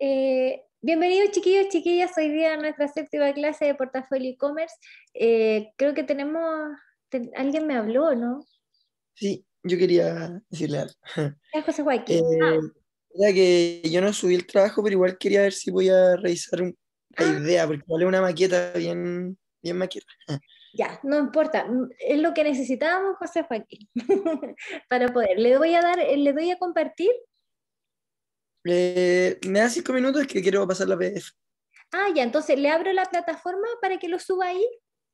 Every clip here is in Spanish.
Eh, bienvenidos chiquillos, chiquillas, hoy día nuestra séptima clase de portafolio e-commerce. Eh, creo que tenemos, alguien me habló, ¿no? Sí, yo quería decirle algo. José Joaquín. Eh, ah. que yo no subí el trabajo, pero igual quería ver si voy a revisar una la ah. idea, porque vale una maqueta bien, bien maqueta. Ya, no importa, es lo que necesitábamos, José Joaquín, para poder. Le voy a dar, le doy a compartir eh, me da cinco minutos que quiero pasar la PDF. Ah, ya, entonces le abro la plataforma para que lo suba ahí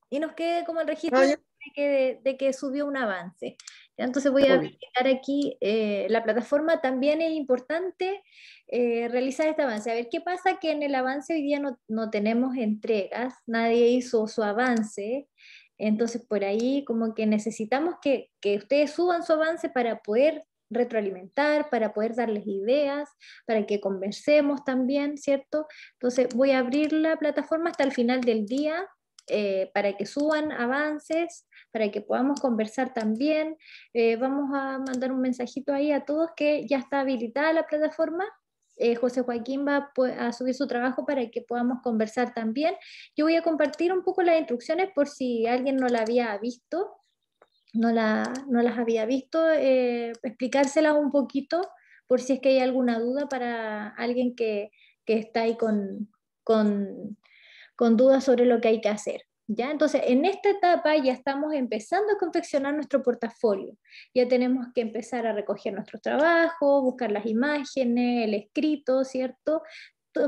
y nos quede como el registro ah, de, que, subió un avance. entonces voy a verificar aquí eh, la plataforma. También es importante eh, realizar este avance. A ver, ¿qué pasa? Que en el avance hoy día no, no tenemos entregas, nadie hizo su avance. Entonces, por ahí como que necesitamos que, que, ustedes suban su avance para poder retroalimentar, para poder darles ideas, para que conversemos también, ¿cierto? Entonces voy a abrir la plataforma hasta el final del día eh, para que suban avances, para que podamos conversar también. Eh, vamos a mandar un mensajito ahí a todos que ya está habilitada la plataforma. Eh, José Joaquín va a, a subir su trabajo para que podamos conversar también. Yo voy a compartir un poco las instrucciones por si alguien no la había visto no, la, las había visto, eh, explicárselas un poquito por si es que hay alguna duda para alguien que, está ahí con, con, dudas sobre lo que hay que hacer. ¿Ya? Entonces, en esta etapa ya estamos empezando a confeccionar nuestro portafolio. Ya tenemos que empezar a recoger nuestros trabajos, buscar las imágenes, el escrito, ¿cierto?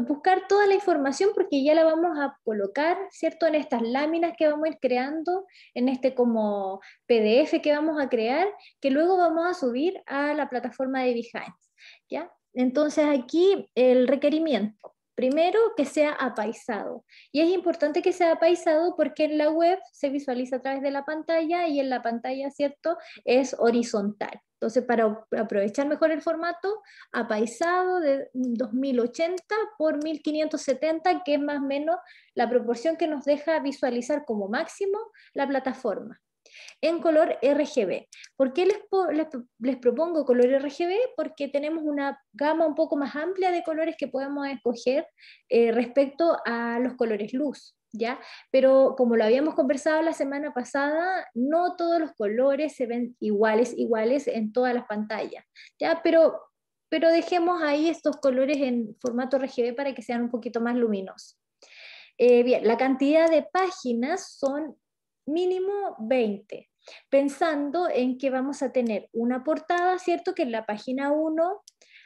buscar toda la información porque ya la vamos a colocar, ¿cierto? En estas láminas que vamos a ir creando, en este como PDF que vamos a crear, que luego vamos a subir a la plataforma de Behance, ¿ya? Entonces aquí el requerimiento. Primero, que sea apaisado. Y es importante que sea apaisado porque en la web se visualiza a través de la pantalla y en la pantalla, ¿cierto?, es horizontal. Entonces, para aprovechar mejor el formato, apaisado de 2080 por 1570, que es más o menos la proporción que nos deja visualizar como máximo la plataforma en color RGB. ¿Por qué les, les, propongo color RGB? Porque tenemos una gama un poco más amplia de colores que podemos escoger eh, respecto a los colores luz. ¿Ya? Pero como lo habíamos conversado la semana pasada, no todos los colores se ven iguales, iguales en todas las pantallas, ¿ya? Pero, pero dejemos ahí estos colores en formato RGB para que sean un poquito más luminosos. Eh, bien, la cantidad de páginas son mínimo 20, pensando en que vamos a tener una portada, ¿cierto? Que en la página 1,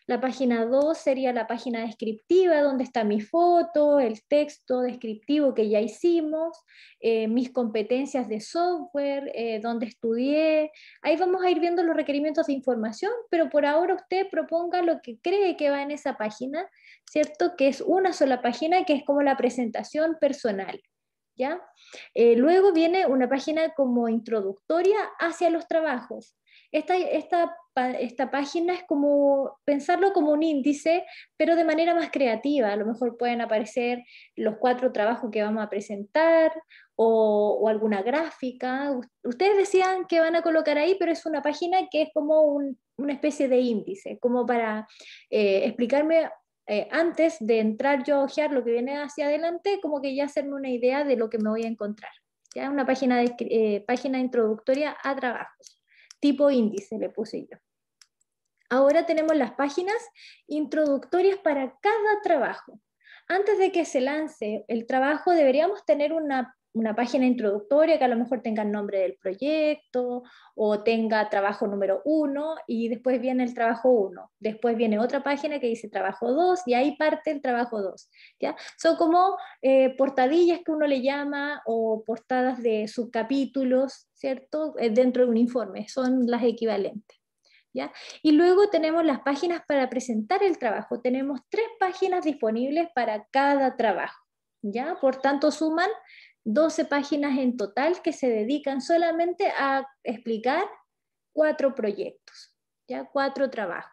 la página 2 sería la página descriptiva, donde está mi foto, el texto descriptivo que ya hicimos, eh, mis competencias de software, eh, donde estudié. Ahí vamos a ir viendo los requerimientos de información, pero por ahora usted proponga lo que cree que va en esa página, ¿cierto? Que es una sola página, que es como la presentación personal. ¿ya? Eh, luego viene una página como introductoria hacia los trabajos. Esta, esta, página es como pensarlo como un índice, pero de manera más creativa. A lo mejor pueden aparecer los cuatro trabajos que vamos a presentar o, alguna gráfica. Ustedes decían que van a colocar ahí, pero es una página que es como una especie de índice, como para eh, explicarme eh, antes de entrar yo a ojear lo que viene hacia adelante, como que ya hacerme una idea de lo que me voy a encontrar. Ya una página, eh, página introductoria a trabajos, tipo índice le puse yo. Ahora tenemos las páginas introductorias para cada trabajo. Antes de que se lance el trabajo, deberíamos tener una una página introductoria que a lo mejor tenga el nombre del proyecto o tenga trabajo número uno y después viene el trabajo uno. Después viene otra página que dice trabajo dos y ahí parte el trabajo dos. ¿ya? Son como eh, portadillas que uno le llama o portadas de subcapítulos, ¿cierto? Eh, dentro de un informe, son las equivalentes. ¿Ya? Y luego tenemos las páginas para presentar el trabajo. Tenemos tres páginas disponibles para cada trabajo. ¿ya? Por tanto, suman 12 páginas en total que se dedican solamente a explicar cuatro proyectos, ya cuatro trabajos.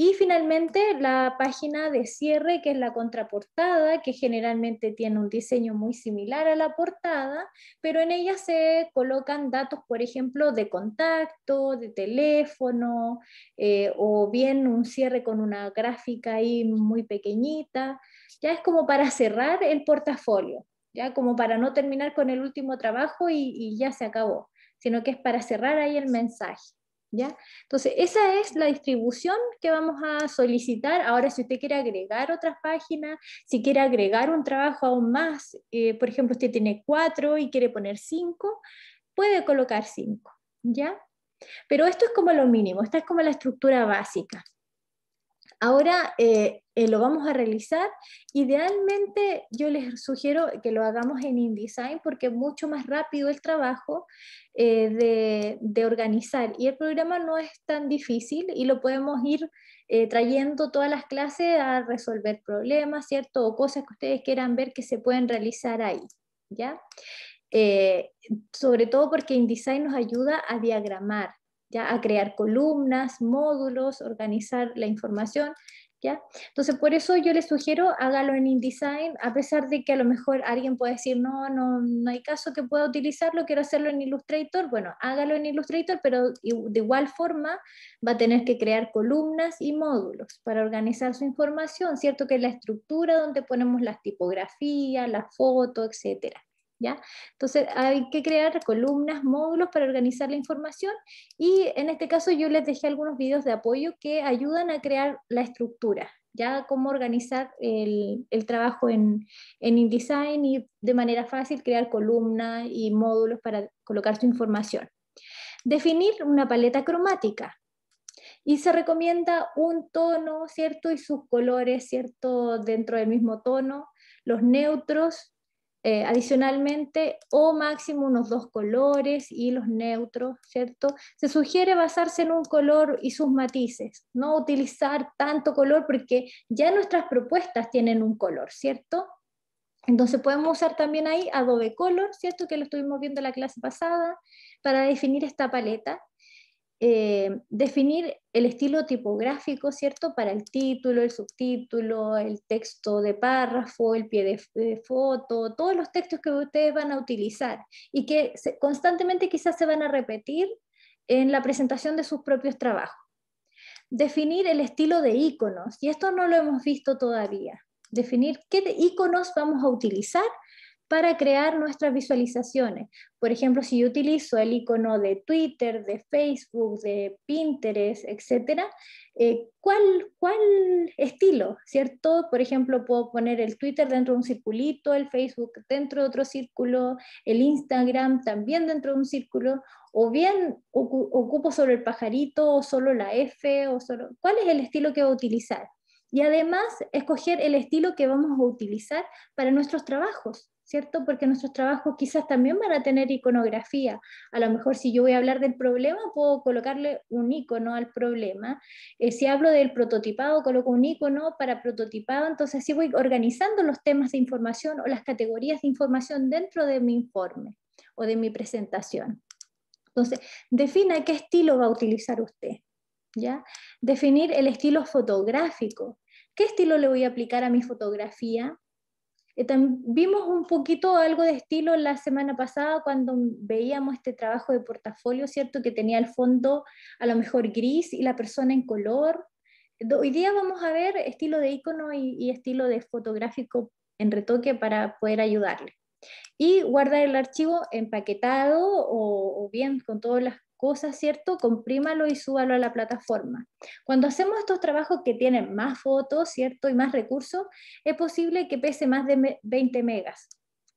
Y finalmente la página de cierre, que es la contraportada, que generalmente tiene un diseño muy similar a la portada, pero en ella se colocan datos, por ejemplo, de contacto, de teléfono, eh, o bien un cierre con una gráfica ahí muy pequeñita. Ya es como para cerrar el portafolio ya como para no terminar con el último trabajo y, ya se acabó, sino que es para cerrar ahí el mensaje. ¿Ya? Entonces, esa es la distribución que vamos a solicitar. Ahora, si usted quiere agregar otras páginas, si quiere agregar un trabajo aún más, eh, por ejemplo, usted tiene cuatro y quiere poner cinco, puede colocar cinco, ¿ya? Pero esto es como lo mínimo, esta es como la estructura básica. Ahora eh, eh, lo vamos a realizar. Idealmente yo les sugiero que lo hagamos en InDesign porque es mucho más rápido el trabajo eh, de, de, organizar y el programa no es tan difícil y lo podemos ir trayendo todas las clases a resolver problemas, ¿cierto? O cosas que ustedes quieran ver que se pueden realizar ahí, ¿ya? sobre todo porque InDesign nos ayuda a diagramar, ¿ya? a crear columnas, módulos, organizar la información. ¿Ya? Entonces, por eso yo les sugiero, hágalo en InDesign, a pesar de que a lo mejor alguien puede decir, no, no, no hay caso que pueda utilizarlo, quiero hacerlo en Illustrator. Bueno, hágalo en Illustrator, pero de igual forma va a tener que crear columnas y módulos para organizar su información, ¿cierto? Que es la estructura donde ponemos las tipografías, la foto etcétera. Entonces hay que crear columnas, módulos para organizar la información y en este caso yo les dejé algunos videos de apoyo que ayudan a crear la estructura, ya cómo organizar el, trabajo en, en, InDesign y de manera fácil crear columnas y módulos para colocar su información. Definir una paleta cromática. Y se recomienda un tono, ¿cierto? Y sus colores, ¿cierto? Dentro del mismo tono, los neutros, eh, adicionalmente o máximo unos dos colores y los neutros, ¿cierto? Se sugiere basarse en un color y sus matices, no utilizar tanto color porque ya nuestras propuestas tienen un color, ¿cierto? Entonces podemos usar también ahí Adobe Color, ¿cierto? Que lo estuvimos viendo en la clase pasada, para definir esta paleta. Eh, definir el estilo tipográfico, ¿cierto? Para el título, el subtítulo, el texto de párrafo, el pie de, foto, todos los textos que ustedes van a utilizar y que constantemente quizás se van a repetir en la presentación de sus propios trabajos. Definir el estilo de iconos, y esto no lo hemos visto todavía. Definir qué iconos vamos a utilizar para crear nuestras visualizaciones. Por ejemplo, si yo utilizo el icono de Twitter, de Facebook, de Pinterest, etcétera, eh, ¿cuál, ¿cuál estilo? ¿Cierto? Por ejemplo, puedo poner el Twitter dentro de un circulito, el Facebook dentro de otro círculo, el Instagram también dentro de un círculo, o bien ocupo solo el pajarito, o solo la F, o solo. ¿Cuál es el estilo que voy a utilizar? y además escoger el estilo que vamos a utilizar para nuestros trabajos. ¿cierto? Porque nuestros trabajos quizás también van a tener iconografía. A lo mejor si yo voy a hablar del problema, puedo colocarle un icono al problema. Eh, si hablo del prototipado, coloco un icono para prototipado. Entonces así voy organizando los temas de información o las categorías de información dentro de mi informe o de mi presentación. Entonces, defina qué estilo va a utilizar usted. ¿Ya? Definir el estilo fotográfico. ¿Qué estilo le voy a aplicar a mi fotografía? Eh, vimos un poquito algo de estilo la semana pasada cuando veíamos este trabajo de portafolio, ¿cierto? Que tenía el fondo a lo mejor gris y la persona en color. Hoy día vamos a ver estilo de icono y, estilo de fotográfico en retoque para poder ayudarle. Y guardar el archivo empaquetado o, o bien con todas las cosas, ¿cierto? Comprímalo y súbalo a la plataforma. Cuando hacemos estos trabajos que tienen más fotos, ¿cierto? Y más recursos, es posible que pese más de 20 megas.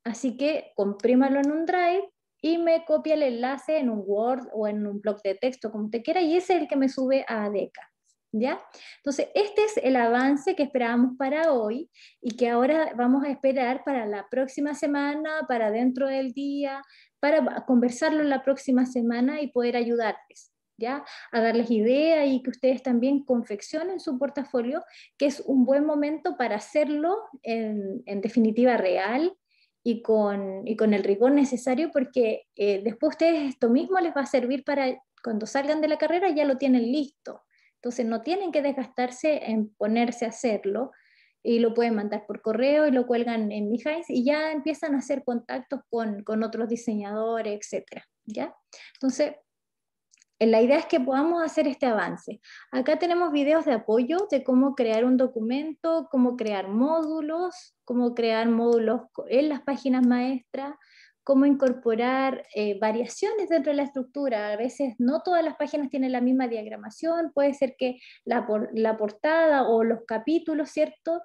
Así que comprímalo en un drive y me copia el enlace en un Word o en un blog de texto, como te quiera, y ese es el que me sube a ADECA. ¿Ya? Entonces, este es el avance que esperábamos para hoy y que ahora vamos a esperar para la próxima semana, para dentro del día, para conversarlo en la próxima semana y poder ayudarles. ¿Ya? a darles idea y que ustedes también confeccionen su portafolio, que es un buen momento para hacerlo en, definitiva real y con, con, el rigor necesario, porque eh, después ustedes esto mismo les va a servir para cuando salgan de la carrera ya lo tienen listo. Entonces no tienen que desgastarse en ponerse a hacerlo, y lo pueden mandar por correo y lo cuelgan en Behance y ya empiezan a hacer contactos con, con otros diseñadores, etcétera, ¿ya? Entonces, eh, la idea es que podamos hacer este avance. Acá tenemos videos de apoyo de cómo crear un documento, cómo crear módulos, cómo crear módulos en las páginas maestras, cómo incorporar eh, variaciones dentro de la estructura. A veces no todas las páginas tienen la misma diagramación, puede ser que la, la portada o los capítulos, ¿cierto?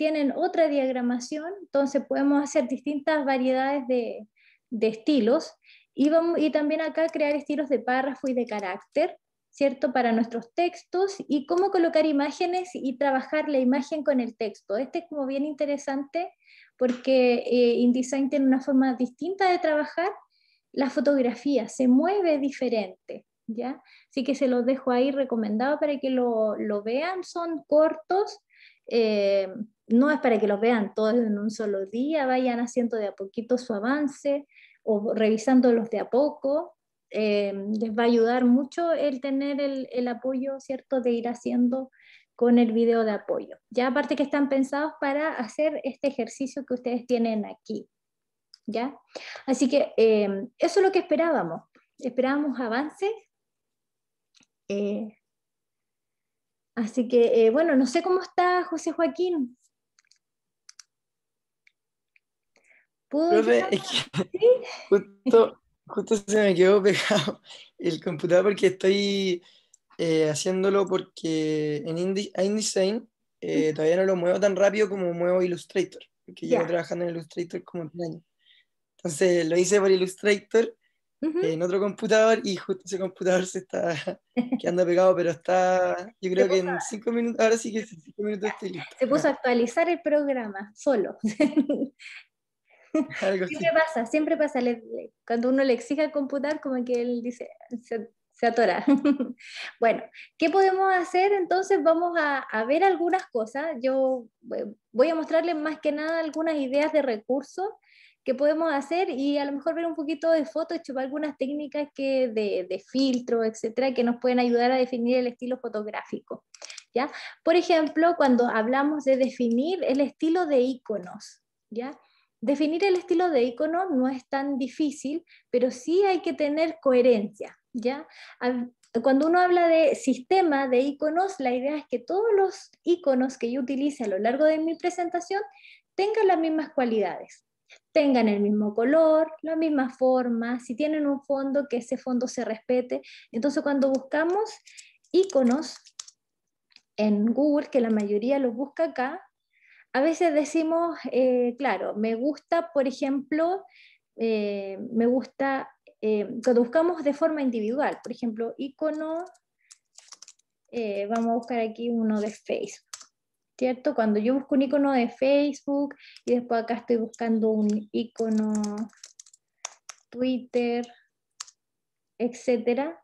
tienen otra diagramación, entonces podemos hacer distintas variedades de, estilos y, vamos, y también acá crear estilos de párrafo y de carácter, ¿cierto? Para nuestros textos y cómo colocar imágenes y trabajar la imagen con el texto. Este es como bien interesante porque eh, InDesign tiene una forma distinta de trabajar la fotografía, se mueve diferente, ¿ya? Así que se los dejo ahí recomendado para que lo, vean, son cortos, eh, no es para que los vean todos en un solo día, vayan haciendo de a poquito su avance o revisándolos de a poco. Eh, les va a ayudar mucho el tener el, apoyo, ¿cierto?, de ir haciendo con el video de apoyo. Ya aparte que están pensados para hacer este ejercicio que ustedes tienen aquí, ¿ya? Así que eh, eso es lo que esperábamos. Esperábamos avances. Eh, así que, bueno, no sé cómo está José Joaquín. justo, justo, se me quedó pegado el computador porque estoy eh, haciéndolo porque en Indi InDesign eh, todavía no lo muevo tan rápido como muevo Illustrator, porque llevo trabajando en Illustrator como un año. Entonces lo hice por Illustrator en otro computador y justo ese computador se está quedando pegado, pero está, yo creo que en cinco minutos, ahora sí que en cinco minutos estoy listo. Se puso a actualizar el programa solo. siempre pasa, siempre pasa. cuando uno le exige al computar, como que él dice, se, atora. bueno, ¿qué podemos hacer? Entonces vamos a, ver algunas cosas. Yo eh, voy a mostrarles más que nada algunas ideas de recursos que podemos hacer y a lo mejor ver un poquito de fotos, chupar algunas técnicas que de, filtro, etcétera, que nos pueden ayudar a definir el estilo fotográfico. ¿ya? Por ejemplo, cuando hablamos de definir el estilo de iconos, ¿ya? Definir el estilo de icono no es tan difícil, pero sí hay que tener coherencia, ¿ya? Cuando uno habla de sistema de iconos, la idea es que todos los iconos que yo utilice a lo largo de mi presentación tengan las mismas cualidades, tengan el mismo color, la misma forma, si tienen un fondo, que ese fondo se respete. Entonces, cuando buscamos iconos en Google, que la mayoría los busca acá, a veces decimos, eh, claro, me gusta, por ejemplo, eh, me gusta, eh, cuando buscamos de forma individual, por ejemplo, icono, vamos a buscar aquí uno de Facebook. ¿Cierto? Cuando yo busco un icono de Facebook y después acá estoy buscando un icono Twitter, etcétera,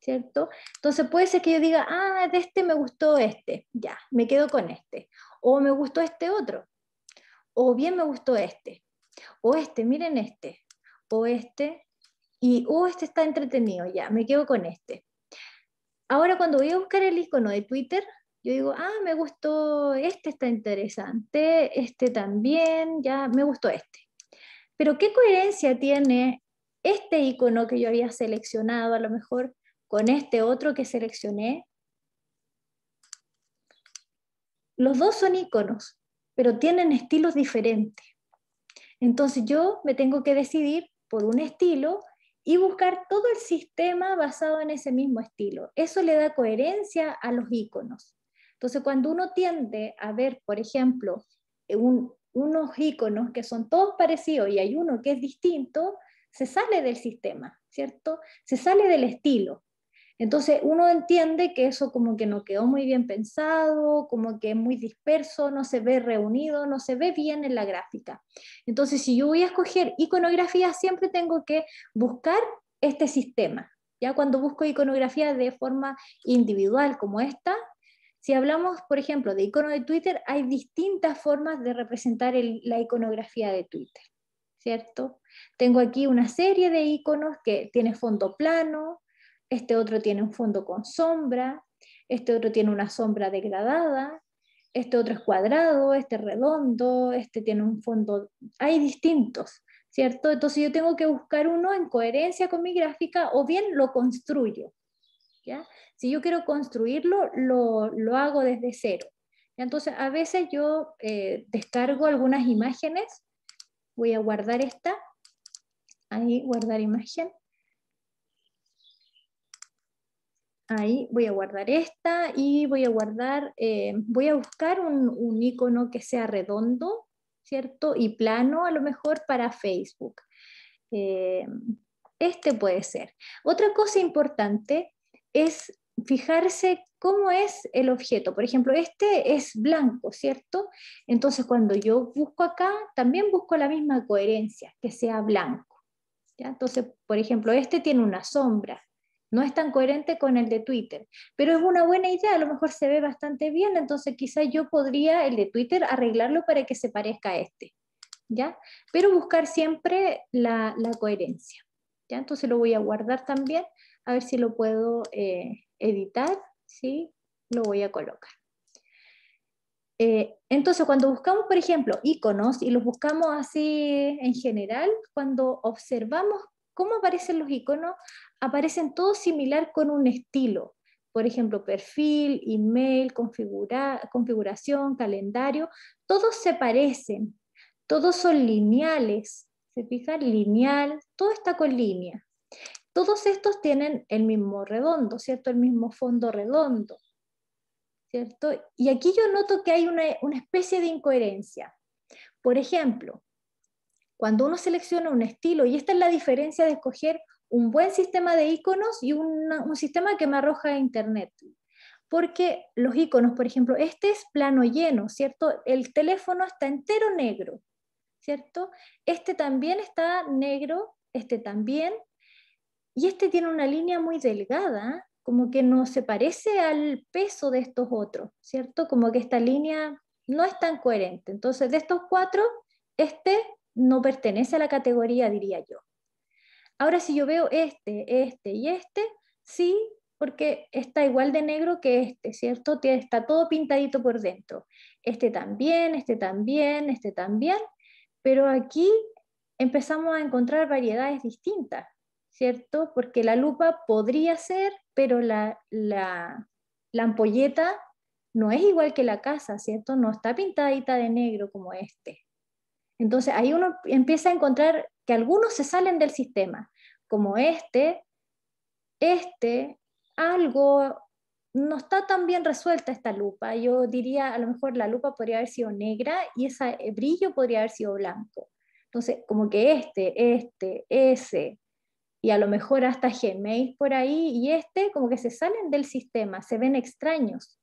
¿cierto? Entonces puede ser que yo diga, ah, de este me gustó este, ya, me quedo con este o me gustó este otro, o bien me gustó este, o este, miren este, o este, y o uh, este está entretenido, ya, me quedo con este. Ahora cuando voy a buscar el icono de Twitter, yo digo, ah, me gustó, este está interesante, este también, ya, me gustó este. Pero ¿qué coherencia tiene este icono que yo había seleccionado a lo mejor con este otro que seleccioné los dos son iconos, pero tienen estilos diferentes. Entonces yo me tengo que decidir por un estilo y buscar todo el sistema basado en ese mismo estilo. Eso le da coherencia a los iconos. Entonces, cuando uno tiende a ver, por ejemplo, unos iconos que son todos parecidos y hay uno que es distinto, se sale del sistema, ¿cierto? Se sale del estilo. Entonces uno entiende que eso como que no quedó muy bien pensado, como que es muy disperso, no se ve reunido, no se ve bien en la gráfica. Entonces si yo voy a escoger iconografía, siempre tengo que buscar este sistema. Ya cuando busco iconografía de forma individual como esta, si hablamos, por ejemplo, de icono de Twitter, hay distintas formas de representar la iconografía de Twitter, ¿cierto? Tengo aquí una serie de iconos que tiene fondo plano, este otro tiene un fondo con sombra, este otro tiene una sombra degradada, este otro es cuadrado, este redondo, este tiene un fondo, hay distintos, ¿cierto? Entonces yo tengo que buscar uno en coherencia con mi gráfica o bien lo construyo, ¿ya? Si yo quiero construirlo, lo, hago desde cero. Entonces a veces yo eh, descargo algunas imágenes, voy a guardar esta, ahí guardar imagen, Ahí voy a guardar esta y voy a guardar, eh, voy a buscar un, icono que sea redondo, ¿cierto? Y plano a lo mejor para Facebook. Eh, este puede ser. Otra cosa importante es fijarse cómo es el objeto. Por ejemplo, este es blanco, ¿cierto? Entonces, cuando yo busco acá, también busco la misma coherencia, que sea blanco. ¿ya? Entonces, por ejemplo, este tiene una sombra no es tan coherente con el de Twitter, pero es una buena idea, a lo mejor se ve bastante bien, entonces quizás yo podría el de Twitter arreglarlo para que se parezca a este, ¿ya? Pero buscar siempre la, coherencia, ¿ya? Entonces lo voy a guardar también, a ver si lo puedo eh, editar, ¿sí? Lo voy a colocar. Eh, entonces, cuando buscamos, por ejemplo, iconos y los buscamos así en general, cuando observamos cómo aparecen los iconos, aparecen todos similar con un estilo. Por ejemplo, perfil, email, configuración, calendario, todos se parecen, todos son lineales. ¿Se fijan? Lineal, todo está con línea. Todos estos tienen el mismo redondo, ¿cierto? El mismo fondo redondo. ¿Cierto? Y aquí yo noto que hay una, una, especie de incoherencia. Por ejemplo, cuando uno selecciona un estilo, y esta es la diferencia de escoger un buen sistema de iconos y un, sistema que me arroja Internet. Porque los iconos, por ejemplo, este es plano lleno, ¿cierto? El teléfono está entero negro, ¿cierto? Este también está negro, este también, y este tiene una línea muy delgada, como que no se parece al peso de estos otros, ¿cierto? Como que esta línea no es tan coherente. Entonces, de estos cuatro, este no pertenece a la categoría, diría yo. Ahora si yo veo este, este y este, sí, porque está igual de negro que este, ¿cierto? Está todo pintadito por dentro. Este también, este también, este también, pero aquí empezamos a encontrar variedades distintas, ¿cierto? Porque la lupa podría ser, pero la, la, ampolleta no es igual que la casa, ¿cierto? No está pintadita de negro como este. Entonces ahí uno empieza a encontrar que algunos se salen del sistema, como este, este, algo, no está tan bien resuelta esta lupa. Yo diría, a lo mejor la lupa podría haber sido negra y ese eh, brillo podría haber sido blanco. Entonces, como que este, este, ese, y a lo mejor hasta Gmail por ahí, y este, como que se salen del sistema, se ven extraños,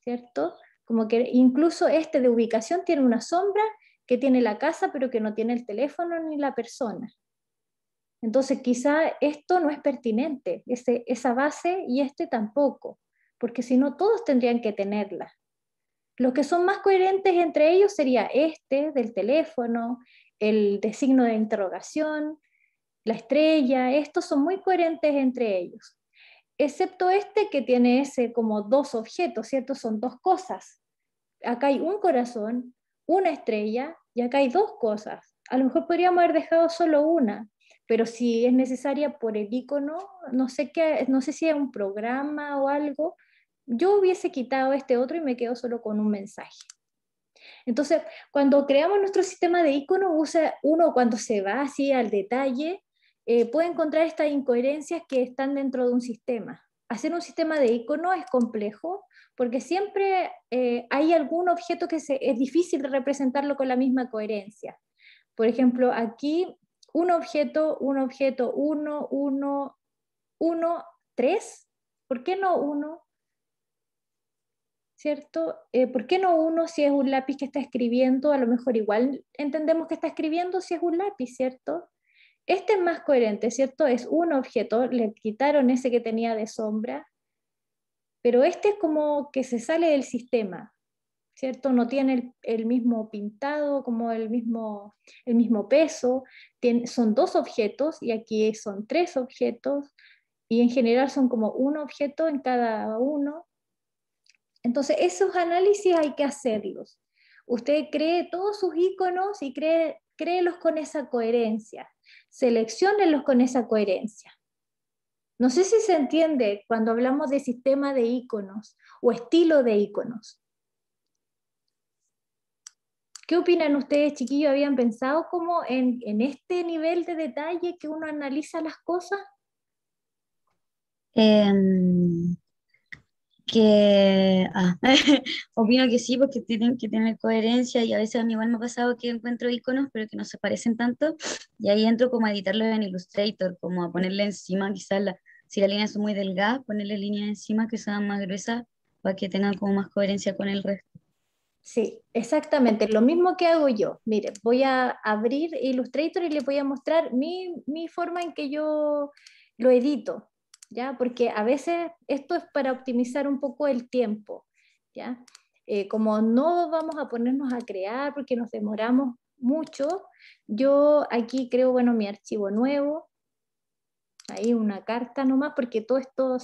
¿cierto? Como que incluso este de ubicación tiene una sombra que tiene la casa, pero que no tiene el teléfono ni la persona. Entonces, quizá esto no es pertinente, ese, esa base y este tampoco, porque si no, todos tendrían que tenerla. Los que son más coherentes entre ellos sería este del teléfono, el de signo de interrogación, la estrella, estos son muy coherentes entre ellos, excepto este que tiene ese como dos objetos, ¿cierto? Son dos cosas. Acá hay un corazón una estrella y acá hay dos cosas. A lo mejor podríamos haber dejado solo una, pero si es necesaria por el icono, no sé, qué, no sé si es un programa o algo, yo hubiese quitado este otro y me quedo solo con un mensaje. Entonces, cuando creamos nuestro sistema de icono usa uno cuando se va así al detalle, eh, puede encontrar estas incoherencias que están dentro de un sistema. Hacer un sistema de icono es complejo porque siempre eh, hay algún objeto que es difícil de representarlo con la misma coherencia. Por ejemplo, aquí un objeto, un objeto, uno, uno, uno, tres. ¿Por qué no uno? ¿Cierto? Eh, ¿Por qué no uno si es un lápiz que está escribiendo? A lo mejor igual entendemos que está escribiendo si es un lápiz, ¿cierto? Este es más coherente, ¿cierto? Es un objeto, le quitaron ese que tenía de sombra, pero este es como que se sale del sistema, ¿cierto? No tiene el, mismo pintado, como el mismo, el mismo peso, son dos objetos y aquí son tres objetos y en general son como un objeto en cada uno. Entonces, esos análisis hay que hacerlos. Usted cree todos sus iconos y cree, créelos con esa coherencia. selecciónelos con esa coherencia. No sé si se entiende cuando hablamos de sistema de iconos o estilo de iconos. ¿Qué opinan ustedes, chiquillos? ¿Habían pensado como en, este nivel de detalle que uno analiza las cosas? Em, ah, opino que sí, porque tienen que tener coherencia y a veces a mí igual me ha pasado que encuentro iconos pero que no se parecen tanto y ahí entro como a editarlos en Illustrator, como a ponerle encima quizás la, si la línea es muy delgada, ponerle líneas encima que sean más gruesas para que tengan como más coherencia con el resto. Sí, exactamente, lo mismo que hago yo. Mire, voy a abrir Illustrator y les voy a mostrar mi, forma en que yo lo edito, ¿ya? Porque a veces esto es para optimizar un poco el tiempo, ¿ya? Eh, como no vamos a ponernos a crear porque nos demoramos mucho, yo aquí creo, bueno, mi archivo nuevo, ahí una carta nomás, porque todo esto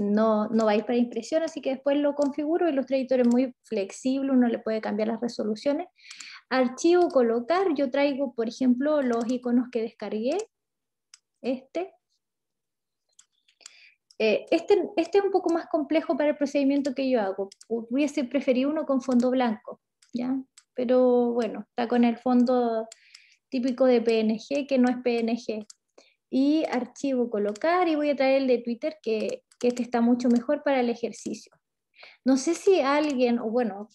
no, va a ir para impresión, así que después lo configuro. y los es muy flexible, uno le puede cambiar las resoluciones. Archivo, colocar, yo traigo, por ejemplo, los iconos que descargué, este. Eh, este, este es un poco más complejo para el procedimiento que yo hago. Hubiese preferido uno con fondo blanco, ¿ya? Pero bueno, está con el fondo típico de PNG, que no es PNG y archivo colocar y voy a traer el de Twitter que, este está mucho mejor para el ejercicio. No sé si alguien, o bueno,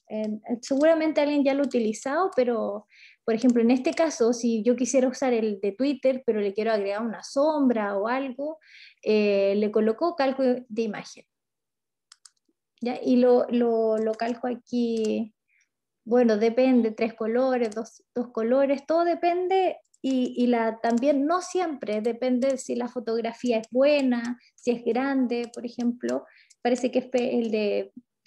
seguramente alguien ya lo ha utilizado, pero por ejemplo, en este caso, si yo quisiera usar el de Twitter, pero le quiero agregar una sombra o algo, eh, le coloco cálculo de imagen. Y lo, lo, calco aquí, bueno, depende, tres colores, dos, dos colores, todo depende y, también no siempre, depende si la fotografía es buena, si es grande, por ejemplo. Parece que el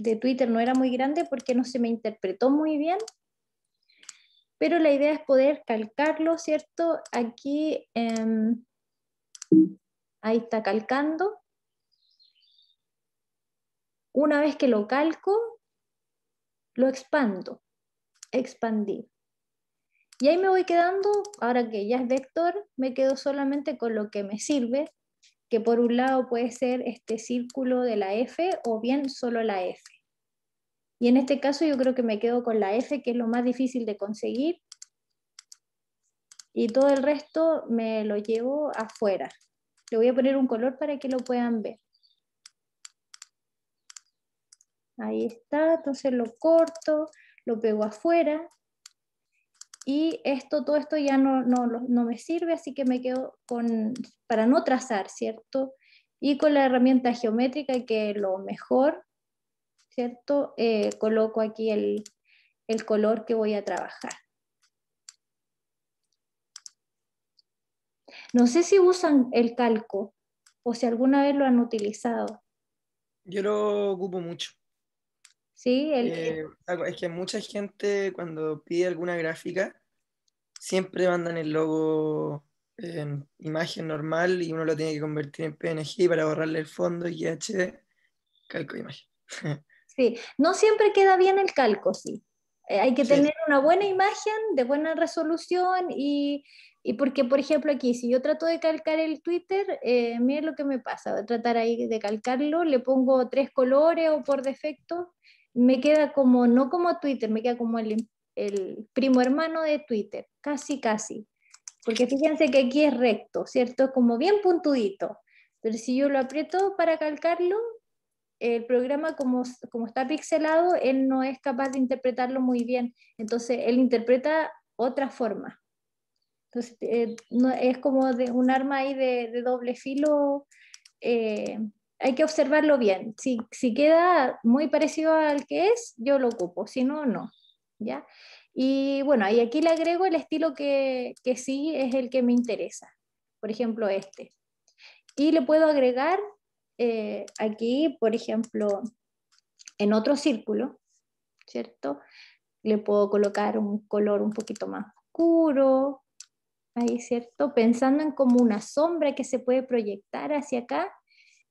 de, Twitter no era muy grande porque no se me interpretó muy bien, pero la idea es poder calcarlo, ¿cierto? Aquí, em, ahí está calcando. Una vez que lo calco, lo expando, expandir. Y ahí me voy quedando, ahora que ya es vector, me quedo solamente con lo que me sirve, que por un lado puede ser este círculo de la F o bien solo la F. Y en este caso yo creo que me quedo con la F, que es lo más difícil de conseguir, y todo el resto me lo llevo afuera. Le voy a poner un color para que lo puedan ver. Ahí está, entonces lo corto, lo pego afuera y esto, todo esto ya no, me sirve, así que me quedo con, para no trazar, ¿cierto? Y con la herramienta geométrica que lo mejor, ¿cierto? Eh, coloco aquí el, el color que voy a trabajar. No sé si usan el calco o si alguna vez lo han utilizado. Yo lo ocupo mucho. Sí, el eh, es que mucha gente cuando pide alguna gráfica siempre mandan el logo en imagen normal y uno lo tiene que convertir en PNG para borrarle el fondo y HD, calco imagen. Sí, no siempre queda bien el calco, sí. Eh, hay que tener una buena imagen de buena resolución y, porque, por ejemplo, aquí, si yo trato de calcar el Twitter, eh, miren lo que me pasa, voy a tratar ahí de calcarlo, le pongo tres colores o por defecto me queda como, no como Twitter, me queda como el, el primo hermano de Twitter, casi, casi. Porque fíjense que aquí es recto, ¿cierto? Es como bien puntudito. Pero si yo lo aprieto para calcarlo, el programa como, como está pixelado, él no es capaz de interpretarlo muy bien. Entonces, él interpreta otra forma. Entonces, eh, no, es como de un arma ahí de, doble filo eh, hay que observarlo bien. Si, si, queda muy parecido al que es, yo lo ocupo, si no, no. ¿ya? Y bueno, y aquí le agrego el estilo que, que sí es el que me interesa. Por ejemplo, este. Y le puedo agregar eh, aquí, por ejemplo, en otro círculo, ¿cierto? Le puedo colocar un color un poquito más oscuro, ahí, ¿cierto? Pensando en como una sombra que se puede proyectar hacia acá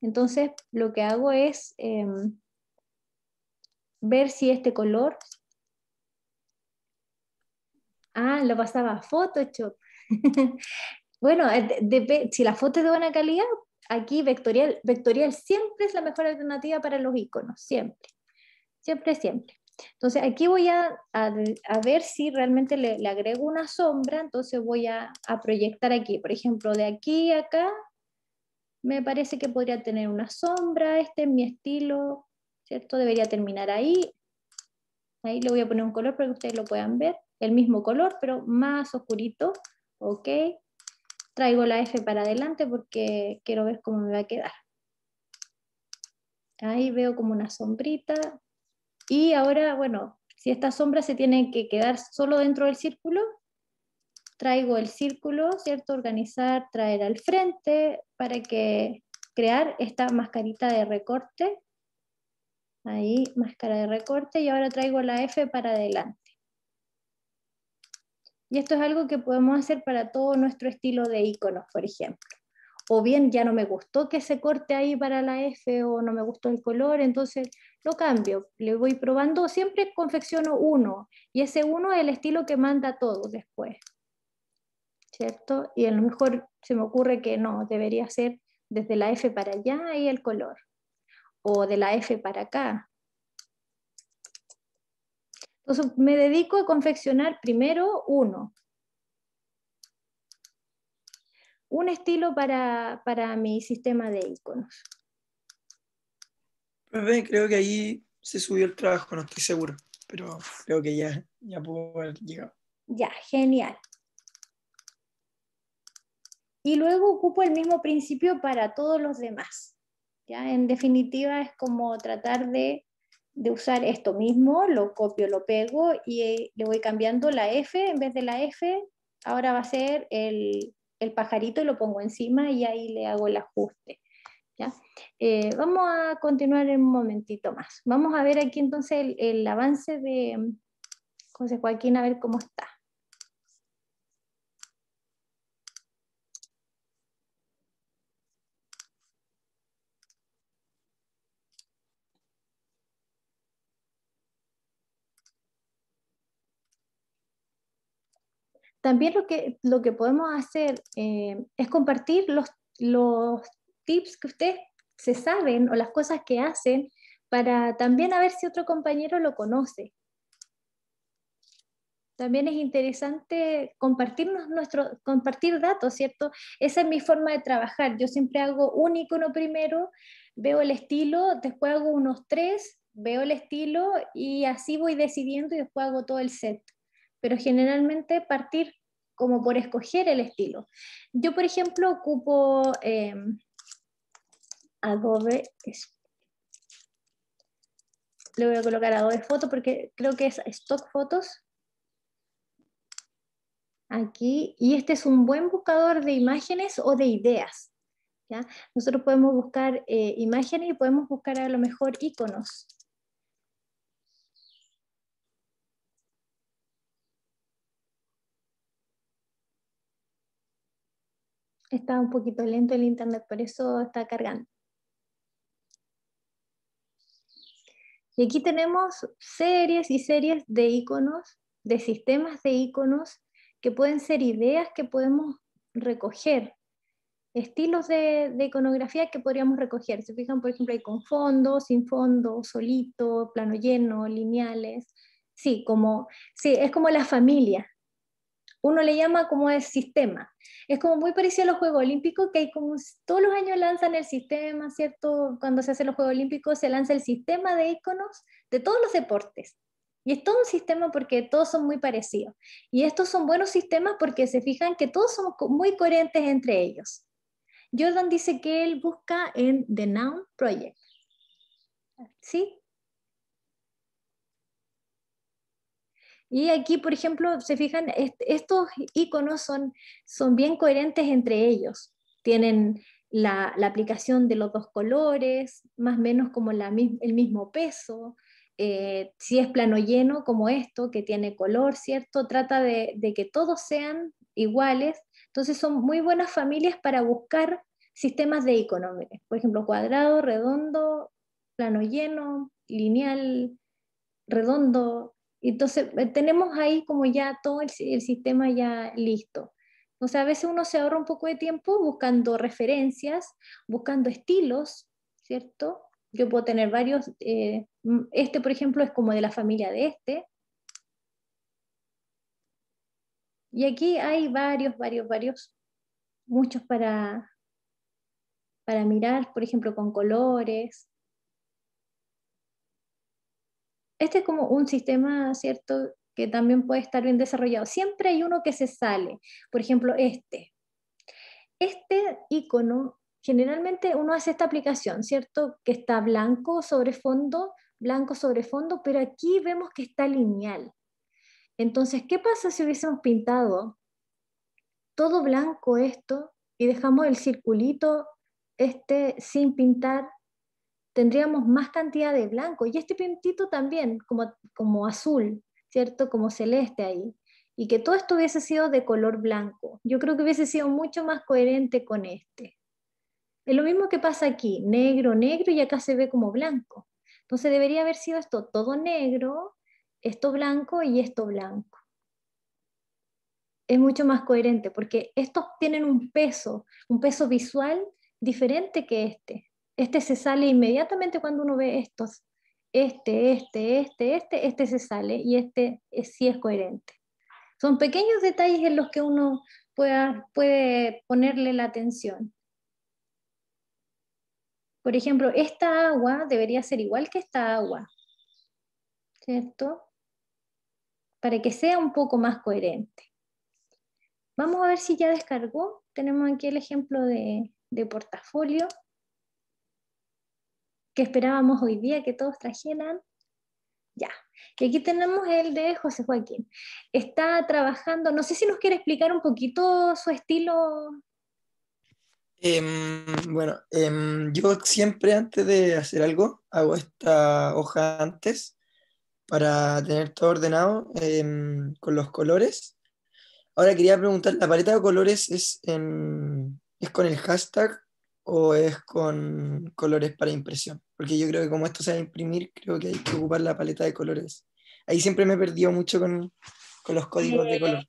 entonces, lo que hago es em, ver si este color... Ah, lo pasaba a Photoshop. bueno, eh, si la foto es de buena calidad, aquí vectorial, vectorial siempre es la mejor alternativa para los iconos, siempre. Siempre, siempre. Entonces aquí voy a, ver si realmente le, agrego una sombra, entonces voy a, a proyectar aquí, por ejemplo, de aquí a acá me parece que podría tener una sombra, este es mi estilo, ¿cierto? Debería terminar ahí. Ahí le voy a poner un color para que ustedes lo puedan ver. El mismo color, pero más oscurito. Ok. Traigo la F para adelante porque quiero ver cómo me va a quedar. Ahí veo como una sombrita. Y ahora, bueno, si esta sombra se tiene que quedar solo dentro del círculo, traigo el círculo, ¿cierto? Organizar, traer al frente para que crear esta mascarita de recorte. Ahí, máscara de recorte y ahora traigo la F para adelante. Y esto es algo que podemos hacer para todo nuestro estilo de iconos, por ejemplo. O bien ya no me gustó que se corte ahí para la F o no me gustó el color, entonces lo cambio. Le voy probando, siempre confecciono uno y ese uno es el estilo que manda todo después. Y a lo mejor se me ocurre que no, debería ser desde la F para allá y el color, o de la F para acá. Entonces me dedico a confeccionar primero uno. Un estilo para, mi sistema de iconos. creo que ahí se subió el trabajo, no estoy seguro, pero creo que ya, ya pudo haber llegado. Ya, genial y luego ocupo el mismo principio para todos los demás. ¿ya? En definitiva, es como tratar de, usar esto mismo, lo copio, lo pego y eh, le voy cambiando la F, en vez de la F, ahora va a ser el, pajarito y lo pongo encima y ahí le hago el ajuste. ¿ya? Eh, vamos a continuar en un momentito más. Vamos a ver aquí entonces el, el avance de José Joaquín, a ver cómo está. También lo que, lo que podemos hacer eh, es compartir los, los tips que ustedes se saben o las cosas que hacen para también a ver si otro compañero lo conoce. También es interesante compartirnos nuestro, compartir datos, ¿cierto? Esa es mi forma de trabajar. Yo siempre hago un icono primero, veo el estilo, después hago unos tres, veo el estilo y así voy decidiendo y después hago todo el set pero generalmente partir como por escoger el estilo. Yo, por ejemplo, ocupo em, Adobe. Le voy a colocar Adobe Foto porque creo que es Stock Photos. Aquí, y este es un buen buscador de imágenes o de ideas. ¿ya? Nosotros podemos buscar eh, imágenes y podemos buscar a lo mejor iconos. Está un poquito lento el internet, por eso está cargando. Y aquí tenemos series y series de iconos, de sistemas de iconos, que pueden ser ideas que podemos recoger, estilos de, iconografía que podríamos recoger. Se fijan, por ejemplo, hay con fondo, sin fondo, solito, plano lleno, lineales. Sí, como, sí, es como la familia, uno le llama como el sistema. Es como muy parecido a los Juegos Olímpicos, que hay como todos los años lanzan el sistema, ¿cierto? Cuando se hacen los Juegos Olímpicos se lanza el sistema de iconos de todos los deportes. Y es todo un sistema porque todos son muy parecidos. Y estos son buenos sistemas porque se fijan que todos son muy coherentes entre ellos. Jordan dice que él busca en The Noun Project. ¿Sí? Y aquí, por ejemplo, se fijan, estos iconos son, son bien coherentes entre ellos. Tienen la, aplicación de los dos colores, más o menos como la, el mismo peso. Eh, si es plano lleno como esto, que tiene color, ¿cierto? Trata de, que todos sean iguales. Entonces son muy buenas familias para buscar sistemas de iconos. Por ejemplo, cuadrado, redondo, plano lleno, lineal, redondo, entonces, eh, tenemos ahí como ya todo el, sistema ya listo. sea, a veces uno se ahorra un poco de tiempo buscando referencias, buscando estilos, ¿cierto? Yo puedo tener varios, eh, mm, este por ejemplo es como de la familia de este. Y aquí hay varios, varios, varios, muchos para, para mirar, por ejemplo, con colores, este es como un sistema, ¿cierto?, que también puede estar bien desarrollado. Siempre hay uno que se sale, por ejemplo, este. Este icono, generalmente uno hace esta aplicación, ¿cierto?, que está blanco sobre fondo, blanco sobre fondo, pero aquí vemos que está lineal. Entonces, ¿qué pasa si hubiésemos pintado todo blanco esto y dejamos el circulito este sin pintar tendríamos más cantidad de blanco y este pintito también como, como azul, ¿cierto? Como celeste ahí. Y que todo esto hubiese sido de color blanco. Yo creo que hubiese sido mucho más coherente con este. Es lo mismo que pasa aquí, negro, negro y acá se ve como blanco. Entonces debería haber sido esto todo negro, esto blanco y esto blanco. Es mucho más coherente porque estos tienen un peso, un peso visual diferente que este. Este se sale inmediatamente cuando uno ve estos. Este, este, este, este, este se sale y este sí es coherente. Son pequeños detalles en los que uno puede ponerle la atención. Por ejemplo, esta agua debería ser igual que esta agua, ¿cierto? Para que sea un poco más coherente. Vamos a ver si ya descargó. Tenemos aquí el ejemplo de, de portafolio que esperábamos hoy día que todos trajeran. Ya. que aquí tenemos el de José Joaquín. Está trabajando, no sé si nos quiere explicar un poquito su estilo. Em, bueno, em, yo siempre antes de hacer algo hago esta hoja antes para tener todo ordenado em, con los colores. Ahora quería preguntar, ¿la paleta de colores es, es con el hashtag o es con colores para impresión? porque yo creo que como esto se va a imprimir, creo que hay que ocupar la paleta de colores. Ahí siempre me he perdido mucho con, los códigos de color.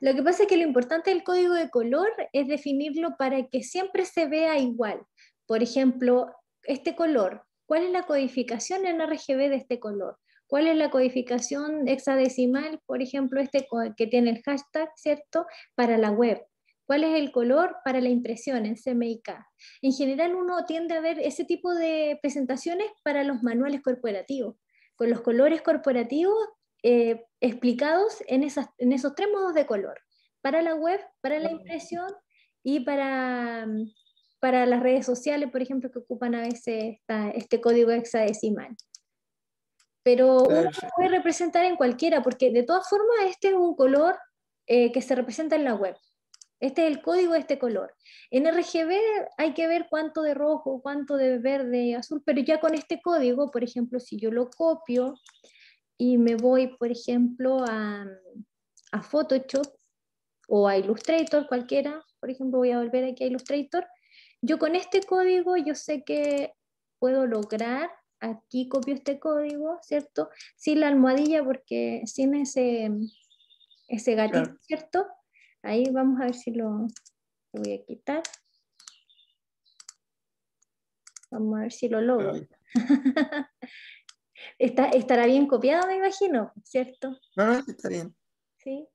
Lo que pasa es que lo importante del código de color es definirlo para que siempre se vea igual. Por ejemplo, este color, ¿cuál es la codificación en RGB de este color? ¿Cuál es la codificación hexadecimal, por ejemplo, este que tiene el hashtag, ¿cierto? Para la web cuál es el color para la impresión en CMYK. En general uno tiende a ver ese tipo de presentaciones para los manuales corporativos, con los colores corporativos eh, explicados en, esos tres modos de color, para la web, para la impresión y mm, para, las redes sociales, por ejemplo, que ocupan a veces este código hexadecimal pero uno puede representar en cualquiera, porque de todas formas este es un color eh, que se representa en la web. Este es el código de este color. En RGB hay que ver cuánto de rojo, cuánto de verde y azul, pero ya con este código, por ejemplo, si yo lo copio y me voy, por ejemplo, a, Photoshop o a Illustrator, cualquiera, por ejemplo, voy a volver aquí a Illustrator, yo con este código yo sé que puedo lograr, aquí copio este código, ¿cierto? Sin la almohadilla, porque sin ese, ese gatito, ¿cierto? Ahí vamos a ver si lo, voy a quitar. Vamos a ver si lo logro. estará bien copiado, me imagino, ¿cierto? No, está bien. Sí.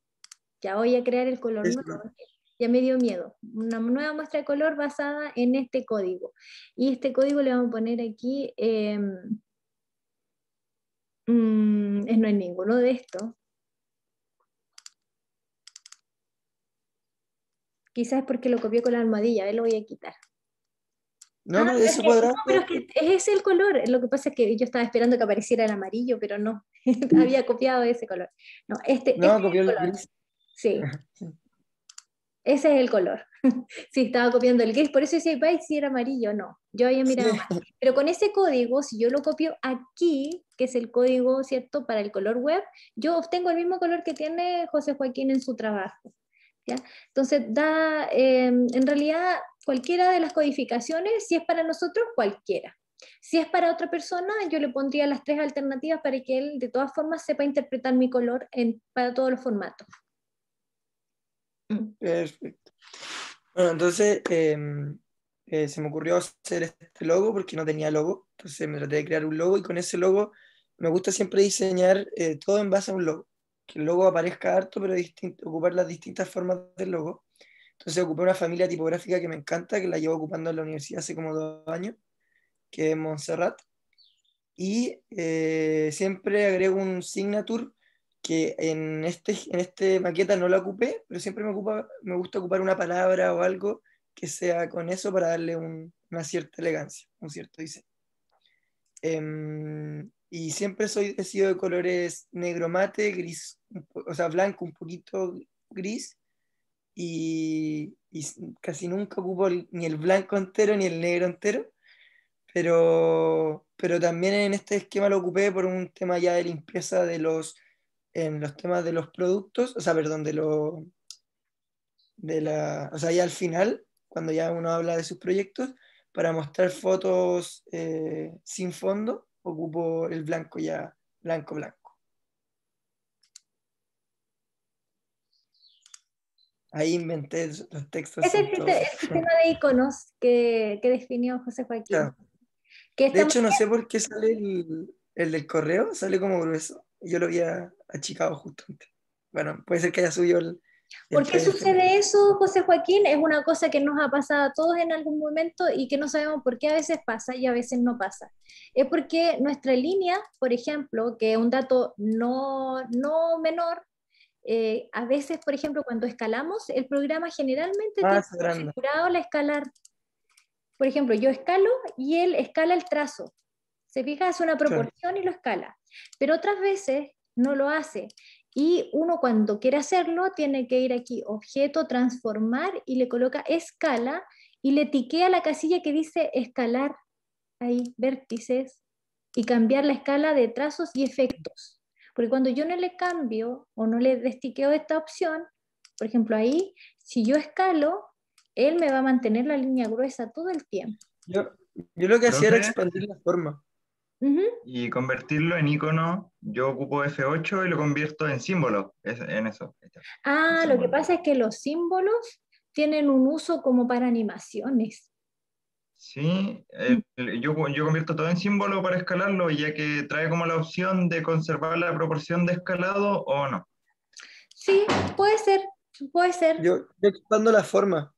Ya voy a crear el color nuevo. Ya me dio miedo. Una nueva muestra de color basada en este código. Y este código le vamos a poner aquí. Em, mm, no es ninguno de estos. Quizás es porque lo copió con la almohadilla, a ver, lo voy a quitar. No, no, ah, ese cuadrado. No, pero es que el color. Lo que pasa es que yo estaba esperando que apareciera el amarillo, pero no. Había copiado ese color. No, este. No, este el Gris. Sí. ese es el color. sí, estaba copiando el gris. Por eso decía, si era amarillo, no. Yo había mirado. Pero con ese código, si yo lo copio aquí, que es el código, ¿cierto?, para el color web, yo obtengo el mismo color que tiene José Joaquín en su trabajo. Entonces, da, eh, en realidad, cualquiera de las codificaciones, si es para nosotros, cualquiera. Si es para otra persona, yo le pondría las tres alternativas para que él de todas formas sepa interpretar mi color para todos los formatos. Mm. Perfecto. Bueno, entonces em, eh, se me ocurrió hacer este logo porque no tenía logo. Entonces me traté de crear un logo y con ese logo me gusta siempre diseñar eh, todo en base a un logo que el logo aparezca harto, pero ocupar las distintas formas del logo. Entonces ocupé una familia tipográfica que me encanta, que la llevo ocupando en la universidad hace como dos años, que es Montserrat. Y eh, siempre agrego un signature que en este, en este maqueta no la ocupé, pero siempre me, ocupa, me gusta ocupar una palabra o algo que sea con eso para darle una cierta elegancia, un cierto diseño. Eh, y siempre soy, he sido de colores negro mate, gris, o sea, blanco, un poquito gris, y, casi nunca ocupo ni el blanco entero ni el negro entero, pero, pero también en este esquema lo ocupé por un tema ya de limpieza de los, en los temas de los productos, o sea, perdón, de lo, de la, o sea, ya al final, cuando ya uno habla de sus proyectos, para mostrar fotos eh, sin fondo ocupo el blanco ya, blanco, blanco. Ahí inventé los textos. Es el, sistema de iconos que, definió José Joaquín. de hecho, no sé por qué sale el, el, del correo, sale como grueso. Yo lo había achicado justo Bueno, puede ser que haya subido el, ¿Por qué sucede eh, eso, José Joaquín? Es una cosa que nos ha pasado a todos en algún momento y que no sabemos por qué a veces pasa y a veces no pasa. Es porque nuestra línea, por ejemplo, que es un dato no, no menor, eh, a veces, por ejemplo, cuando escalamos, el programa generalmente está ah, tiene configurado la escalar. Por ejemplo, yo escalo y él escala el trazo. Se fija, hace una proporción y lo escala. Pero otras veces no lo hace. Y uno cuando quiere hacerlo tiene que ir aquí, objeto, transformar y le coloca escala y le tiquea la casilla que dice escalar, ahí, vértices, y cambiar la escala de trazos y efectos. Porque cuando yo no le cambio o no le destiqueo esta opción, por ejemplo ahí, si yo escalo, él me va a mantener la línea gruesa todo el tiempo. Yo, yo lo que hacía era expandir la forma y convertirlo en icono. Yo ocupo F8 y lo convierto en símbolo, en eso. Este, ah, lo que pasa es que los símbolos tienen un uso como para animaciones. Sí, eh, yo, yo, convierto todo en símbolo para escalarlo, ya que trae como la opción de conservar la proporción de escalado o no. Sí, puede ser, puede ser. Yo, expando la forma.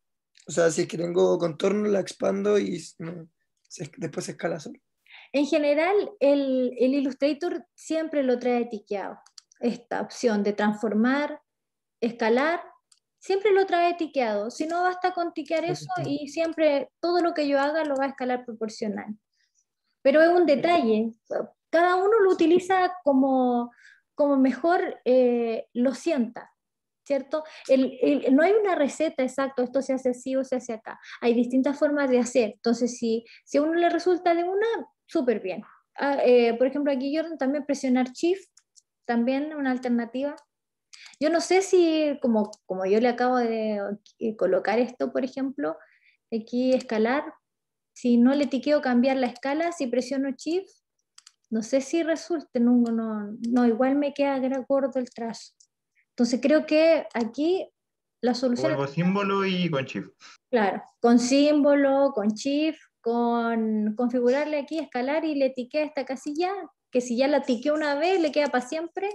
O sea, si es que tengo contorno, la expando y después se escala solo. En general, el, Illustrator siempre lo trae etiqueado. Esta opción de transformar, escalar, siempre lo trae etiqueado. Si no, basta con tiquear eso y siempre todo lo que yo haga lo va a escalar proporcional. Pero es un detalle. Cada uno lo utiliza como, como mejor eh, lo sienta. ¿Cierto? no hay una receta exacta, esto se hace así o se hace acá. Hay distintas formas de hacer. Entonces, si, si a uno le resulta de una, súper bien. Ah, eh, por ejemplo, aquí Jordan también presionar shift, también una alternativa. Yo no sé si, como, como yo le acabo de eh, colocar esto, por ejemplo, aquí escalar, si no le tiqueo cambiar la escala, si presiono shift, no sé si resulte, no, no, igual me queda gordo el trazo. Entonces creo que aquí la solución... Con símbolo y con shift. Claro, con símbolo, con shift, con configurarle aquí, escalar y le etiqueta esta casilla, que si ya la tiqué una vez, le queda para siempre.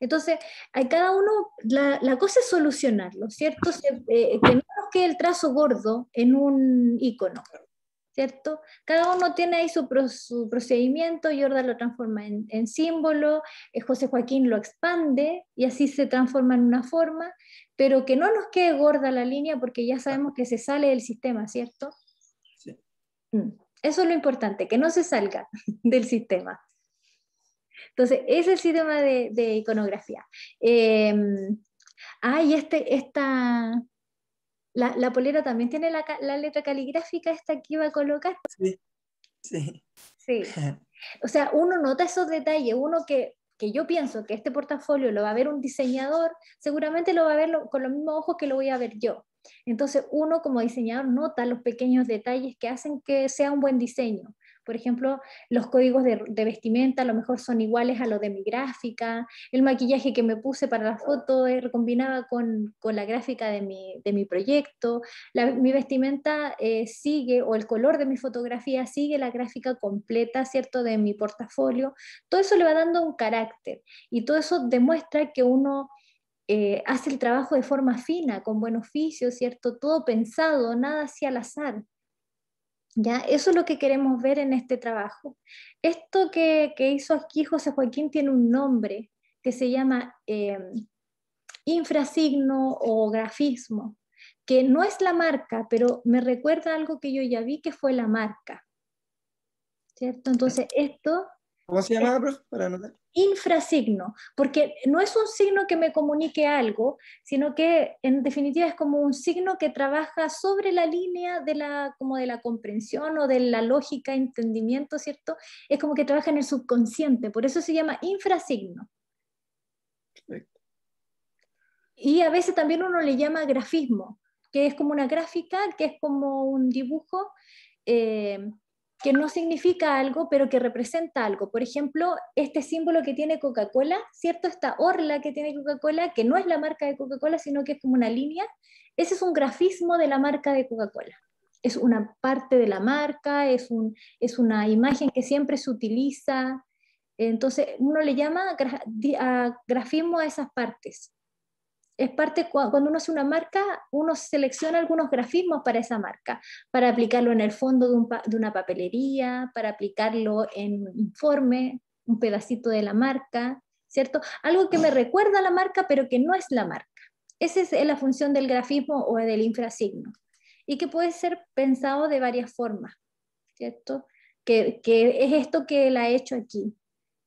Entonces, hay cada uno, la, cosa es solucionarlo, ¿cierto? Eh, que no nos quede el trazo gordo en un icono, ¿cierto? Cada uno tiene ahí su, su procedimiento, Jordan lo transforma en, símbolo, eh, José Joaquín lo expande y así se transforma en una forma, pero que no nos quede gorda la línea porque ya sabemos que se sale del sistema, ¿cierto? Mm, eso es lo importante, que no se salga del sistema. Entonces, ese es el sistema de, iconografía. Em, ah, y este, esta, la, polera también tiene la, letra caligráfica esta que iba a colocar. Sí, sí. O sea, uno nota esos detalles, uno que, yo pienso que este portafolio lo va a ver un diseñador, seguramente lo va a ver con los mismos ojos que lo voy a ver yo. Entonces, uno como diseñador nota los pequeños detalles que hacen que sea un buen diseño. Por ejemplo, los códigos de, vestimenta a lo mejor son iguales a los de mi gráfica, el maquillaje que me puse para la foto eh, combinaba con, la gráfica de mi, proyecto, mi vestimenta eh, sigue o el color de mi fotografía sigue la gráfica completa, ¿cierto?, de mi portafolio. Todo eso le va dando un carácter y todo eso demuestra que uno eh, hace el trabajo de forma fina, con buen oficio, ¿cierto? Todo pensado, nada así al azar. ¿Ya? Eso es lo que queremos ver en este trabajo. Esto que, hizo aquí José Joaquín tiene un nombre que se llama em, infrasigno o grafismo, que no es la marca, pero me recuerda algo que yo ya vi que fue la marca. ¿Cierto? Entonces, esto ¿Cómo se llama? profe? Para Infrasigno, porque no es un signo que me comunique algo, sino que en definitiva es como un signo que trabaja sobre la línea de la, como de la comprensión o de la lógica, entendimiento, ¿cierto? Es como que trabaja en el subconsciente, por eso se llama infrasigno. Y a veces también uno le llama grafismo, que es como una gráfica, que es como un dibujo. Eh, que no significa algo, pero que representa algo. Por ejemplo, este símbolo que tiene Coca-Cola, ¿cierto? Esta orla que tiene Coca-Cola, que no es la marca de Coca-Cola, sino que es como una línea, ese es un grafismo de la marca de Coca-Cola. Es una parte de la marca, es, un, es una imagen que siempre se utiliza. Entonces, uno le llama grafismo a esas partes es parte, cuando uno hace una marca, uno selecciona algunos grafismos para esa marca, para aplicarlo en el fondo de, una papelería, para aplicarlo en un informe, un pedacito de la marca, ¿cierto? Algo que me recuerda a la marca, pero que no es la marca. Esa es la función del grafismo o del infrasigno, y que puede ser pensado de varias formas, ¿cierto? que es esto que él ha hecho aquí,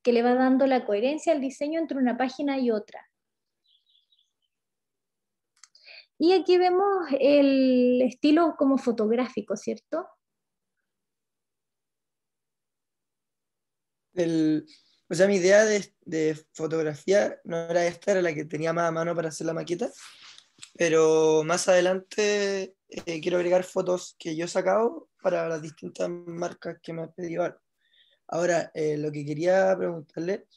que le va dando la coherencia al diseño entre una página y otra, y aquí vemos el estilo como fotográfico, ¿cierto? El, o sea, mi idea de, fotografía no era esta, era la que tenía más a mano para hacer la maqueta, pero más adelante eh, quiero agregar fotos que yo he sacado para las distintas marcas que me han pedido. Ahora, eh, lo que quería preguntarle,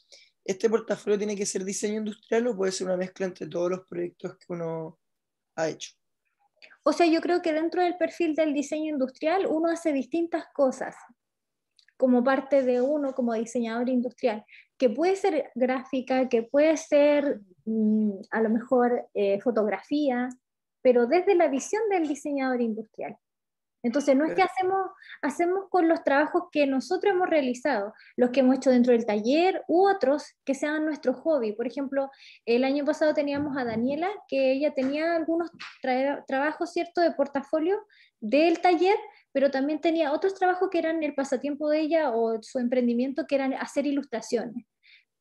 ¿este portafolio tiene que ser diseño industrial o puede ser una mezcla entre todos los proyectos que uno o sea, yo creo que dentro del perfil del diseño industrial uno hace distintas cosas como parte de uno como diseñador industrial, que puede ser gráfica, que puede ser mm, a lo mejor eh, fotografía, pero desde la visión del diseñador industrial. Entonces, no es que hacemos, con los trabajos que nosotros hemos realizado, los que hemos hecho dentro del taller u otros que sean nuestro hobby. Por ejemplo, el año pasado teníamos a Daniela, que ella tenía algunos trabajos, ¿cierto?, de portafolio del taller, pero también tenía otros trabajos que eran el pasatiempo de ella o su emprendimiento, que eran hacer ilustraciones.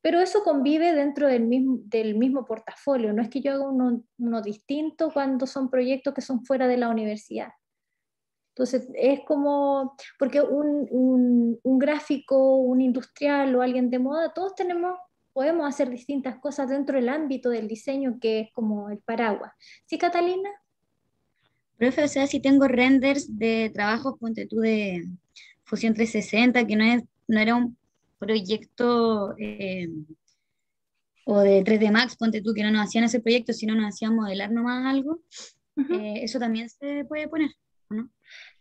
Pero eso convive dentro del mismo, portafolio, no es que yo haga uno, uno distinto cuando son proyectos que son fuera de la universidad. Entonces, es como, porque un, gráfico, un industrial o alguien de moda, todos tenemos, podemos hacer distintas cosas dentro del ámbito del diseño, que es como el paraguas. ¿Sí, Catalina? Profe, o sea, si tengo renders de trabajos, ponte tú de Fusión 360, que no, es, no era un proyecto, eh, o de 3D Max, ponte tú, que no nos hacían ese proyecto, sino nos hacían modelar nomás algo, eh, eso también se puede poner.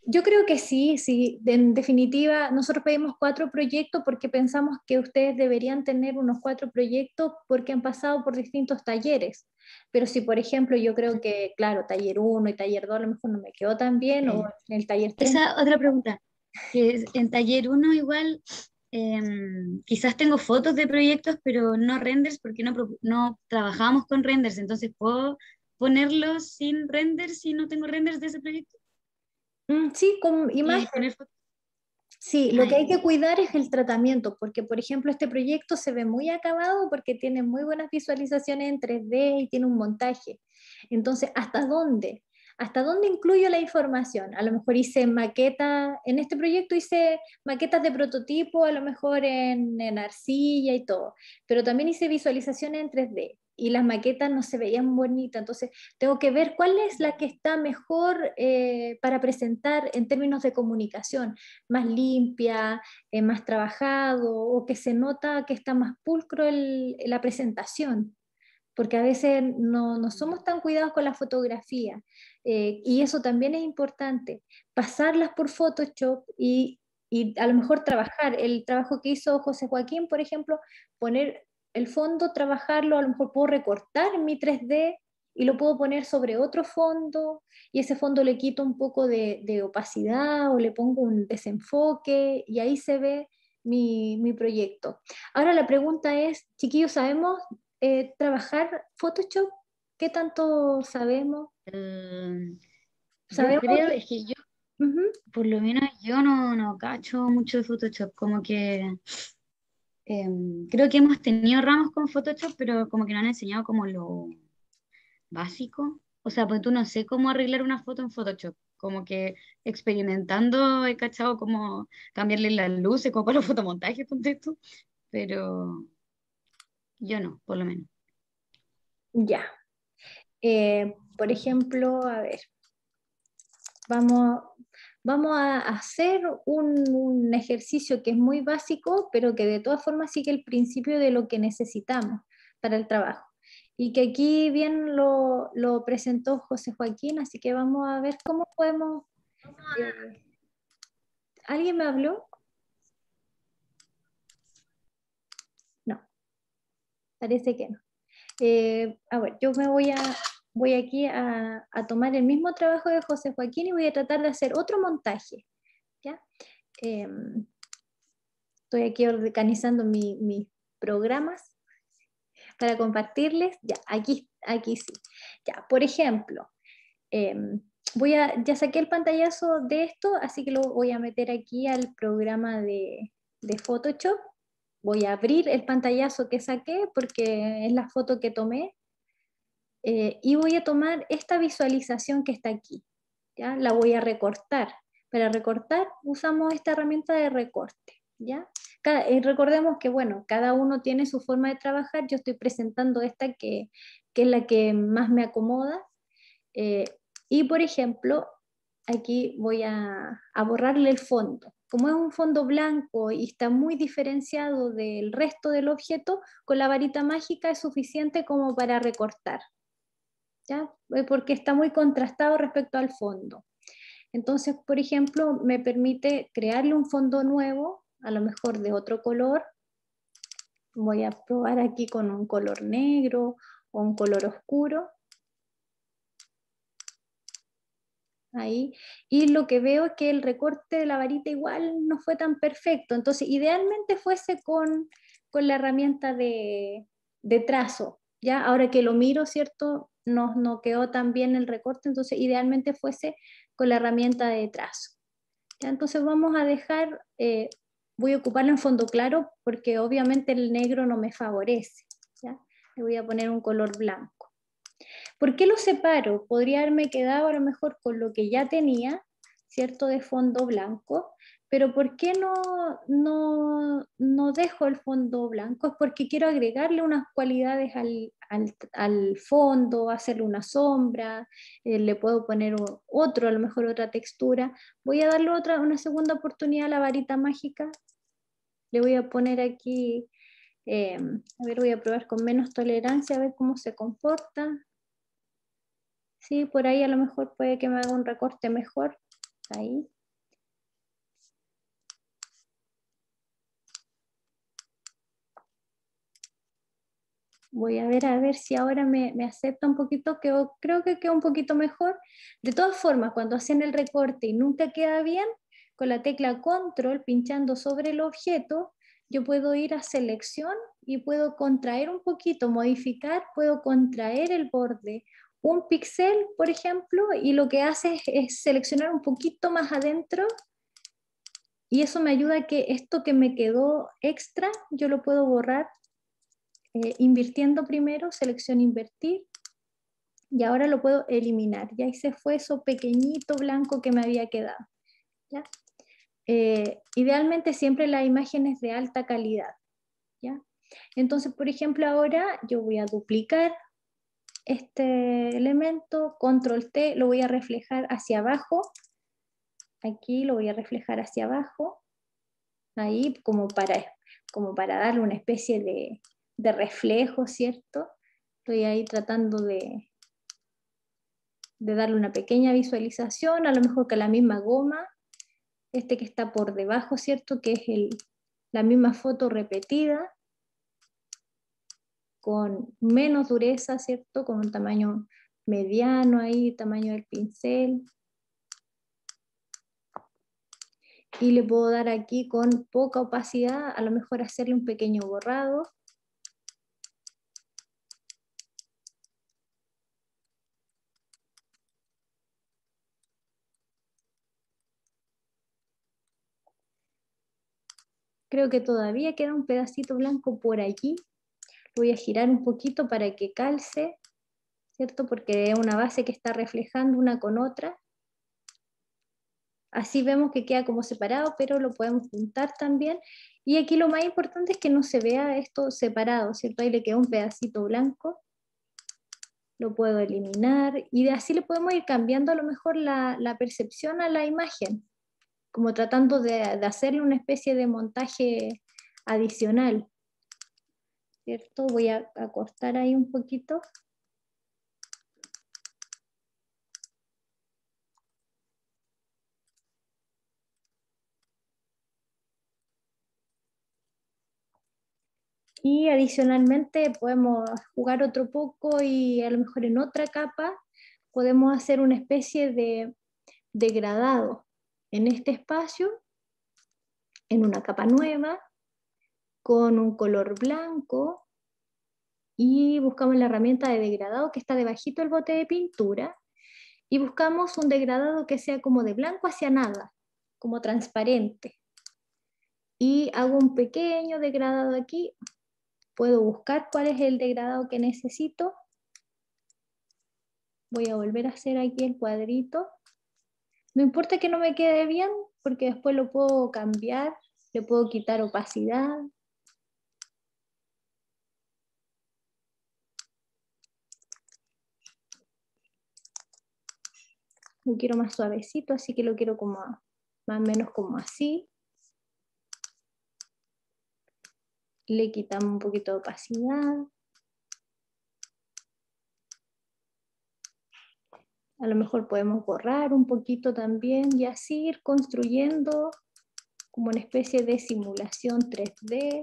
Yo creo que sí, sí. En definitiva, nosotros pedimos cuatro proyectos porque pensamos que ustedes deberían tener unos cuatro proyectos porque han pasado por distintos talleres. Pero si, por ejemplo, yo creo que, claro, taller 1 y taller 2 a lo mejor no me quedó tan bien, o el taller 3. Esa otra pregunta. Que en taller 1 igual, em, quizás tengo fotos de proyectos, pero no renders porque no, no trabajamos con renders, entonces puedo ponerlos sin renders si no tengo renders de ese proyecto. Mm, sí, con Sí, lo que hay que cuidar es el tratamiento, porque por ejemplo este proyecto se ve muy acabado porque tiene muy buenas visualizaciones en 3D y tiene un montaje. Entonces, ¿hasta dónde? ¿Hasta dónde incluyo la información? A lo mejor hice maqueta, en este proyecto hice maquetas de prototipo, a lo mejor en, en arcilla y todo, pero también hice visualizaciones en 3D y las maquetas no se veían bonitas. Entonces, tengo que ver cuál es la que está mejor eh, para presentar en términos de comunicación, más limpia, eh, más trabajado, o que se nota que está más pulcro la presentación, porque a veces no, somos tan cuidados con la fotografía, eh, y eso también es importante, pasarlas por Photoshop y y a lo mejor trabajar el trabajo que hizo José Joaquín, por ejemplo, poner el fondo trabajarlo, a lo mejor puedo recortar mi 3D y lo puedo poner sobre otro fondo y ese fondo le quito un poco de, opacidad o le pongo un desenfoque y ahí se ve mi, mi proyecto. Ahora la pregunta es, chiquillos, ¿sabemos eh, trabajar Photoshop? ¿Qué tanto sabemos? Em, yo creo yo, por lo menos yo no, no cacho mucho de Photoshop, como que Em, creo que hemos tenido ramos con Photoshop, pero como que no han enseñado como lo básico. O sea, pues tú no sé cómo arreglar una foto en Photoshop. Como que experimentando he cachado cómo cambiarle las luces, como para los fotomontajes, con esto, Pero yo no, por lo menos. Ya. Eh, por ejemplo, a ver, vamos vamos a hacer un, ejercicio que es muy básico, pero que de todas formas sigue el principio de lo que necesitamos para el trabajo. Y que aquí bien lo, presentó José Joaquín, así que vamos a ver cómo podemos... Eh, ¿Alguien me habló? No, parece que no. Eh, a ver, yo me voy a voy aquí a, tomar el mismo trabajo de José Joaquín y voy a tratar de hacer otro montaje. Em, estoy aquí organizando mis programas para compartirles. Ya, aquí, aquí sí. Ya, por ejemplo, em, voy a, ya saqué el pantallazo de esto, así que lo voy a meter aquí al programa de, de Photoshop. Voy a abrir el pantallazo que saqué porque es la foto que tomé eh, y voy a tomar esta visualización que está aquí. ¿ya? La voy a recortar. Para recortar usamos esta herramienta de recorte. ¿ya? y eh, recordemos que bueno, cada uno tiene su forma de trabajar. Yo estoy presentando esta que, que es la que más me acomoda. Eh, y por ejemplo, aquí voy a, a borrarle el fondo. Como es un fondo blanco y está muy diferenciado del resto del objeto, con la varita mágica es suficiente como para recortar. Eh, porque está muy contrastado respecto al fondo. Entonces, por ejemplo, me permite crearle un fondo nuevo, a lo mejor de otro color. Voy a probar aquí con un color negro o un color oscuro. Ahí. Y lo que veo es que el recorte de la varita igual no fue tan perfecto. Entonces, idealmente fuese con, la herramienta de, trazo. Ya ahora que lo miro, ¿cierto? nos no quedó tan bien el recorte, entonces idealmente fuese con la herramienta de trazo. Entonces vamos a dejar, eh, voy a ocuparlo en fondo claro porque obviamente el negro no me favorece. Le voy a poner un color blanco. ¿Por qué lo separo? Podría haberme quedado a lo mejor con lo que ya tenía, ¿cierto? De fondo blanco, pero ¿por qué no, no, dejo el fondo blanco? Es porque quiero agregarle unas cualidades al, fondo, hacerle una sombra, eh, le puedo poner otro, a lo mejor otra textura. Voy a darle otra, una segunda oportunidad a la varita mágica. Le voy a poner aquí, eh, a ver, voy a probar con menos tolerancia, a ver cómo se comporta. Sí, por ahí a lo mejor puede que me haga un recorte mejor. Ahí. voy a ver a ver si ahora me, acepta un poquito, que creo que queda un poquito mejor. De todas formas, cuando hacen el recorte y nunca queda bien, con la tecla control, pinchando sobre el objeto, yo puedo ir a selección y puedo contraer un poquito, modificar, puedo contraer el borde, un píxel, por ejemplo, y lo que hace es, es, seleccionar un poquito más adentro y eso me ayuda a que esto que me quedó extra, yo lo puedo borrar eh, invirtiendo primero, selección invertir, y ahora lo puedo eliminar. Y ahí se fue eso pequeñito blanco que me había quedado. Eh, idealmente siempre la imagen es de alta calidad. Entonces, por ejemplo, ahora yo voy a duplicar este elemento, control T, lo voy a reflejar hacia abajo. Aquí lo voy a reflejar hacia abajo. Ahí como para, como para darle una especie de, de reflejo, ¿cierto? Estoy ahí tratando de, de darle una pequeña visualización, a lo mejor que la misma goma, este que está por debajo, ¿cierto? Que es la misma foto repetida, con menos dureza, ¿cierto? Con un tamaño mediano ahí, tamaño del pincel. Y le puedo dar aquí con poca opacidad, a lo mejor hacerle un pequeño borrado Creo que todavía queda un pedacito blanco por aquí. voy a girar un poquito para que calce, ¿cierto? Porque es una base que está reflejando una con otra. Así vemos que queda como separado, pero lo podemos juntar también. Y aquí lo más importante es que no se vea esto separado, ¿cierto? Ahí le queda un pedacito blanco. Lo puedo eliminar y así le podemos ir cambiando a lo mejor la percepción a la imagen como tratando de, hacerle una especie de montaje adicional. ¿Cierto? Voy a acostar ahí un poquito. Y adicionalmente podemos jugar otro poco y a lo mejor en otra capa podemos hacer una especie de degradado en este espacio, en una capa nueva, con un color blanco, y buscamos la herramienta de degradado que está debajito del bote de pintura, y buscamos un degradado que sea como de blanco hacia nada, como transparente. Y hago un pequeño degradado aquí, puedo buscar cuál es el degradado que necesito. Voy a volver a hacer aquí el cuadrito. No importa que no me quede bien, porque después lo puedo cambiar, le puedo quitar opacidad. Lo quiero más suavecito, así que lo quiero como más o menos como así. Le quitamos un poquito de opacidad. A lo mejor podemos borrar un poquito también y así ir construyendo como una especie de simulación 3D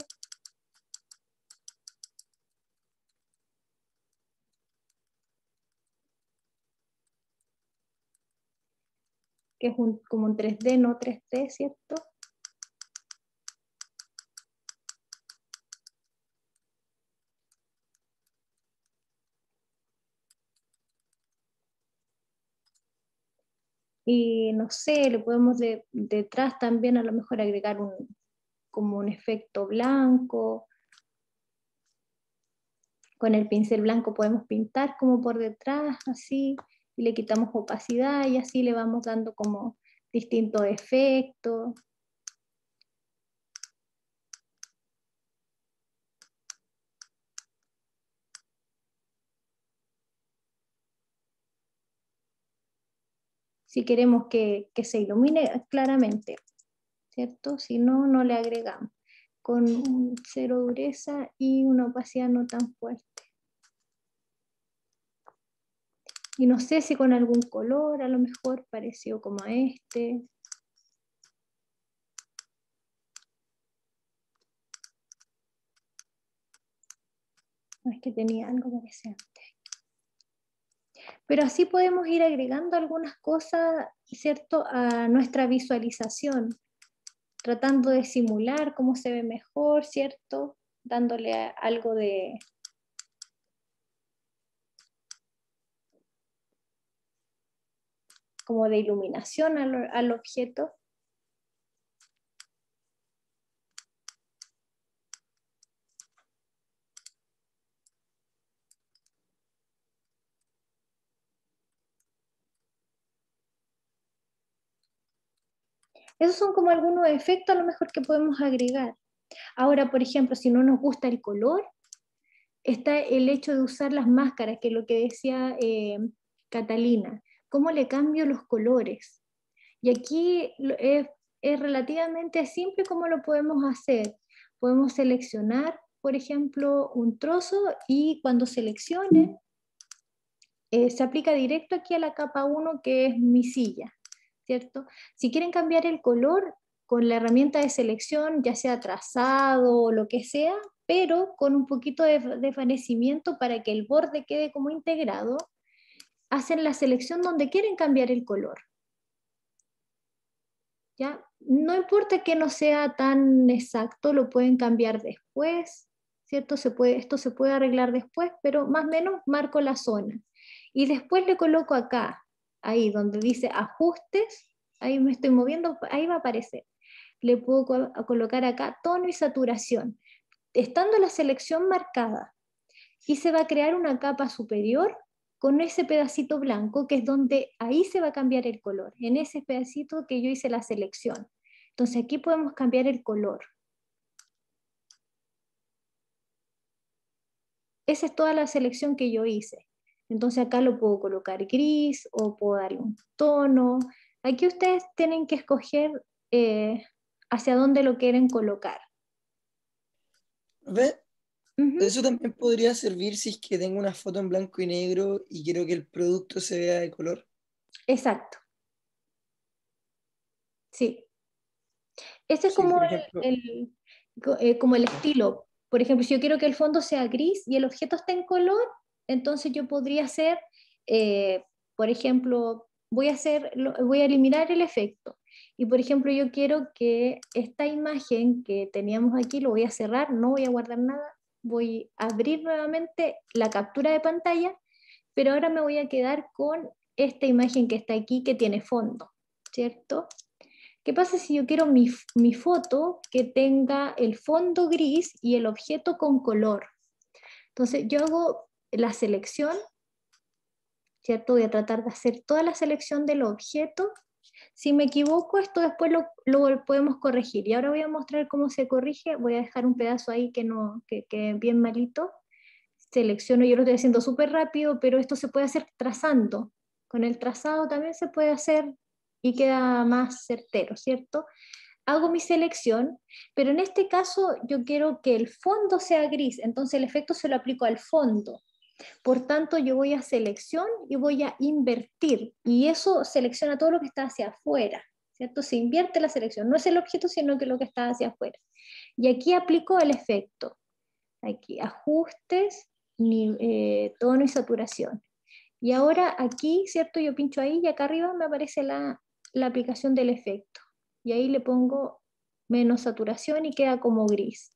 que es como un 3D, no 3D, ¿cierto? Y no sé, le podemos detrás también a lo mejor agregar un, como un efecto blanco. Con el pincel blanco podemos pintar como por detrás, así, y le quitamos opacidad y así le vamos dando como distintos efectos. si queremos que, se ilumine claramente, ¿cierto? Si no, no le agregamos con cero dureza y una opacidad no tan fuerte. Y no sé si con algún color, a lo mejor parecido como a este. No es que tenía algo sea. Pero así podemos ir agregando algunas cosas, ¿cierto?, a nuestra visualización, tratando de simular cómo se ve mejor, ¿cierto?, dándole algo de, como de iluminación al, al, objeto. Esos son como algunos efectos a lo mejor que podemos agregar. Ahora, por ejemplo, si no nos gusta el color, está el hecho de usar las máscaras, que es lo que decía eh, Catalina. ¿Cómo le cambio los colores? Y aquí es, relativamente simple cómo lo podemos hacer. Podemos seleccionar, por ejemplo, un trozo y cuando seleccione, eh, se aplica directo aquí a la capa 1, que es mi silla. Si quieren cambiar el color, con la herramienta de selección, ya sea trazado o lo que sea, pero con un poquito de, desvanecimiento para que el borde quede como integrado, hacen la selección donde quieren cambiar el color. ¿Ya? No importa que no sea tan exacto, lo pueden cambiar después, ¿cierto? Se puede, esto se puede arreglar después, pero más o menos marco la zona. Y después le coloco acá, ahí donde dice ajustes, ahí me estoy moviendo, ahí va a aparecer. Le puedo colocar acá tono y saturación. Estando la selección marcada, y se va a crear una capa superior con ese pedacito blanco, que es donde ahí se va a cambiar el color, en ese pedacito que yo hice la selección. Entonces aquí podemos cambiar el color. Esa es toda la selección que yo hice. Entonces acá lo puedo colocar gris o puedo darle un tono. Aquí ustedes tienen que escoger eh, hacia dónde lo quieren colocar. ¿Ve? Eso también podría servir si es que tengo una foto en blanco y negro y quiero que el producto se vea de color. Exacto. Sí. Ese es como, el, eh, como el estilo. Por ejemplo, si yo quiero que el fondo sea gris y el objeto esté en color, entonces yo podría hacer, eh, por ejemplo, voy a, hacer, voy a eliminar el efecto. Y por ejemplo, yo quiero que esta imagen que teníamos aquí lo voy a cerrar, no voy a guardar nada, voy a abrir nuevamente la captura de pantalla, pero ahora me voy a quedar con esta imagen que está aquí que tiene fondo, ¿cierto? ¿Qué pasa si yo quiero mi, mi foto que tenga el fondo gris y el objeto con color? Entonces yo hago la selección, ¿cierto? Voy a tratar de hacer toda la selección del objeto. Si me equivoco, esto después lo, lo podemos corregir. Y ahora voy a mostrar cómo se corrige. Voy a dejar un pedazo ahí que no que, bien malito. Selecciono, yo lo estoy haciendo súper rápido, pero esto se puede hacer trazando. Con el trazado también se puede hacer y queda más certero, ¿cierto? hago mi selección, pero en este caso yo quiero que el fondo sea gris, entonces el efecto se lo aplico al fondo. Por tanto, yo voy a selección y voy a invertir. Y eso selecciona todo lo que está hacia afuera, ¿cierto? Se invierte la selección. No es el objeto, sino que lo que está hacia afuera. Y aquí aplico el efecto. Aquí, ajustes, eh, tono y saturación. Y ahora aquí, ¿cierto? Yo pincho ahí y acá arriba me aparece la aplicación del efecto. Y ahí le pongo menos saturación y queda como gris.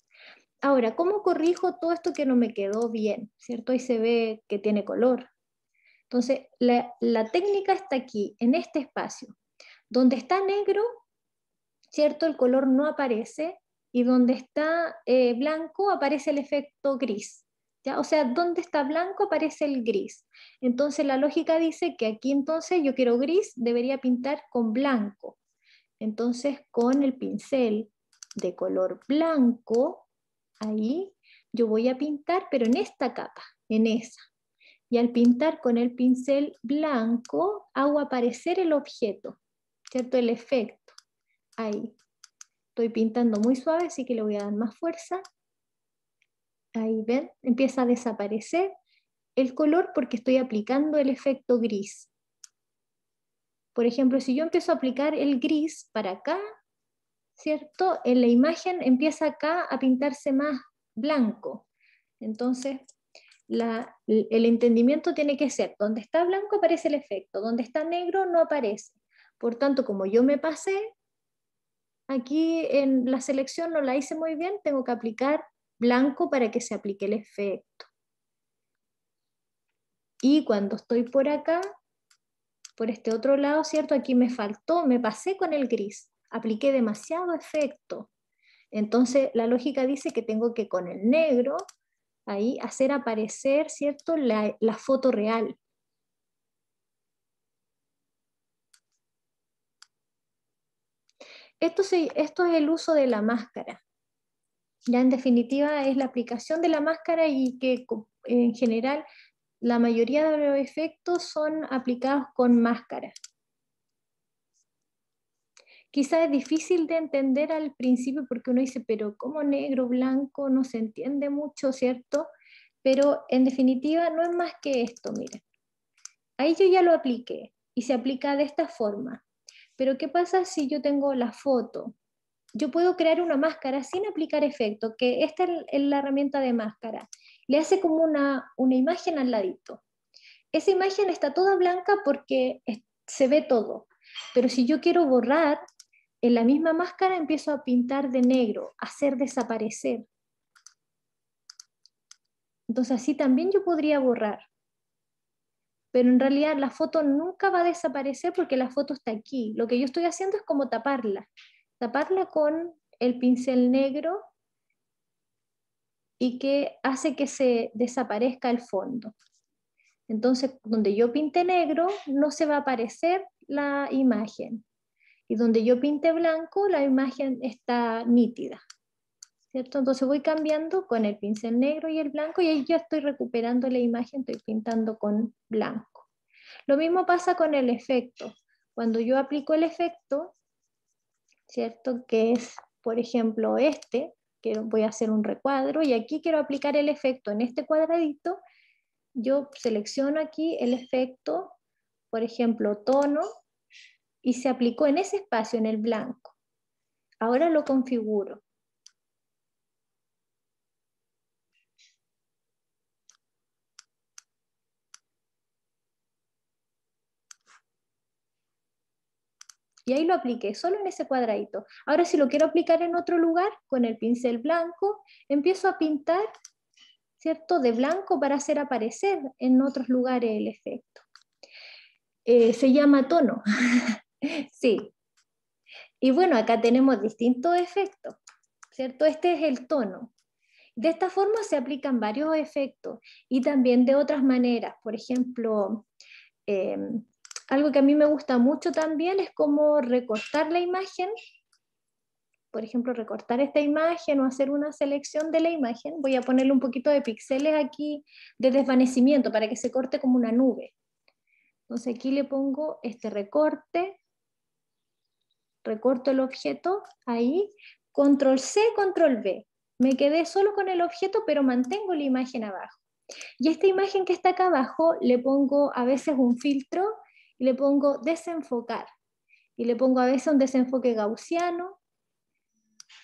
Ahora, ¿cómo corrijo todo esto que no me quedó bien? ¿Cierto? Ahí se ve que tiene color. Entonces, la, técnica está aquí, en este espacio. Donde está negro, ¿cierto? El color no aparece y donde está eh, blanco aparece el efecto gris. ¿ya? O sea, donde está blanco aparece el gris. Entonces la lógica dice que aquí entonces yo quiero gris, debería pintar con blanco. Entonces con el pincel de color blanco, ahí yo voy a pintar, pero en esta capa, en esa. Y al pintar con el pincel blanco, hago aparecer el objeto, ¿cierto? El efecto. Ahí. Estoy pintando muy suave, así que le voy a dar más fuerza. Ahí ven, empieza a desaparecer el color porque estoy aplicando el efecto gris. Por ejemplo, si yo empiezo a aplicar el gris para acá, ¿cierto? En eh, la imagen empieza acá a pintarse más blanco. Entonces, el entendimiento tiene que ser, donde está blanco aparece el efecto, donde está negro no aparece. Por tanto, como yo me pasé, aquí en la selección no la hice muy bien, tengo que aplicar blanco para que se aplique el efecto. Y cuando estoy por acá, por este otro lado, ¿cierto? Aquí me faltó, me pasé con el gris apliqué demasiado efecto. Entonces, la lógica dice que tengo que con el negro ahí hacer aparecer, ¿cierto?, la, foto real. Esto, esto es el uso de la máscara. Ya en definitiva es la aplicación de la máscara y que en general la mayoría de los efectos son aplicados con máscara quizá es difícil de entender al principio porque uno dice, pero ¿cómo negro, blanco? No se entiende mucho, ¿cierto? Pero en definitiva no es más que esto, miren. Ahí yo ya lo apliqué y se aplica de esta forma. Pero ¿qué pasa si yo tengo la foto? Yo puedo crear una máscara sin aplicar efecto, que esta es la herramienta de máscara. Le hace como una, una imagen al ladito. Esa imagen está toda blanca porque se ve todo, pero si yo quiero borrar, en la misma máscara empiezo a pintar de negro, a hacer desaparecer. Entonces así también yo podría borrar. Pero en realidad la foto nunca va a desaparecer porque la foto está aquí. Lo que yo estoy haciendo es como taparla. Taparla con el pincel negro y que hace que se desaparezca el fondo. Entonces, donde yo pinte negro, no se va a aparecer la imagen. Y donde yo pinte blanco, la imagen está nítida. ¿Cierto? Entonces voy cambiando con el pincel negro y el blanco y ahí ya estoy recuperando la imagen, estoy pintando con blanco. Lo mismo pasa con el efecto. Cuando yo aplico el efecto, ¿cierto? Que es, por ejemplo, este, que voy a hacer un recuadro y aquí quiero aplicar el efecto en este cuadradito. Yo selecciono aquí el efecto, por ejemplo, tono, y se aplicó en ese espacio, en el blanco. Ahora lo configuro. Y ahí lo apliqué, solo en ese cuadradito. Ahora si lo quiero aplicar en otro lugar, con el pincel blanco, empiezo a pintar, ¿cierto? De blanco para hacer aparecer en otros lugares el efecto. Eh, se llama tono. Sí. Y bueno, acá tenemos distintos efectos, ¿cierto? Este es el tono. De esta forma se aplican varios efectos y también de otras maneras. Por ejemplo, em, algo que a mí me gusta mucho también es cómo recortar la imagen. Por ejemplo, recortar esta imagen o hacer una selección de la imagen. Voy a ponerle un poquito de píxeles aquí de desvanecimiento para que se corte como una nube. Entonces aquí le pongo este recorte recorto el objeto ahí, control C, control V. Me quedé solo con el objeto, pero mantengo la imagen abajo. Y esta imagen que está acá abajo, le pongo a veces un filtro y le pongo desenfocar. Y le pongo a veces un desenfoque gaussiano,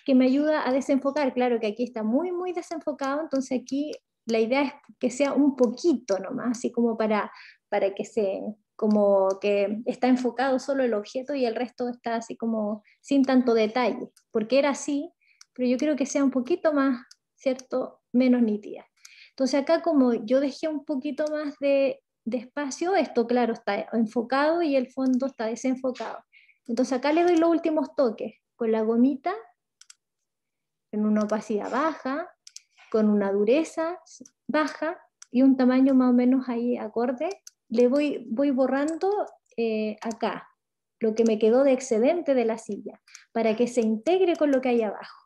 que me ayuda a desenfocar. Claro que aquí está muy, muy desenfocado, entonces aquí la idea es que sea un poquito nomás, así como para, para que se, como que está enfocado solo el objeto y el resto está así como sin tanto detalle, porque era así, pero yo creo que sea un poquito más, ¿cierto?, menos nítida. Entonces acá como yo dejé un poquito más de, de espacio, esto claro está enfocado y el fondo está desenfocado. Entonces acá le doy los últimos toques con la gomita, en una opacidad baja, con una dureza baja y un tamaño más o menos ahí acorde le voy, borrando eh, acá lo que me quedó de excedente de la silla, para que se integre con lo que hay abajo.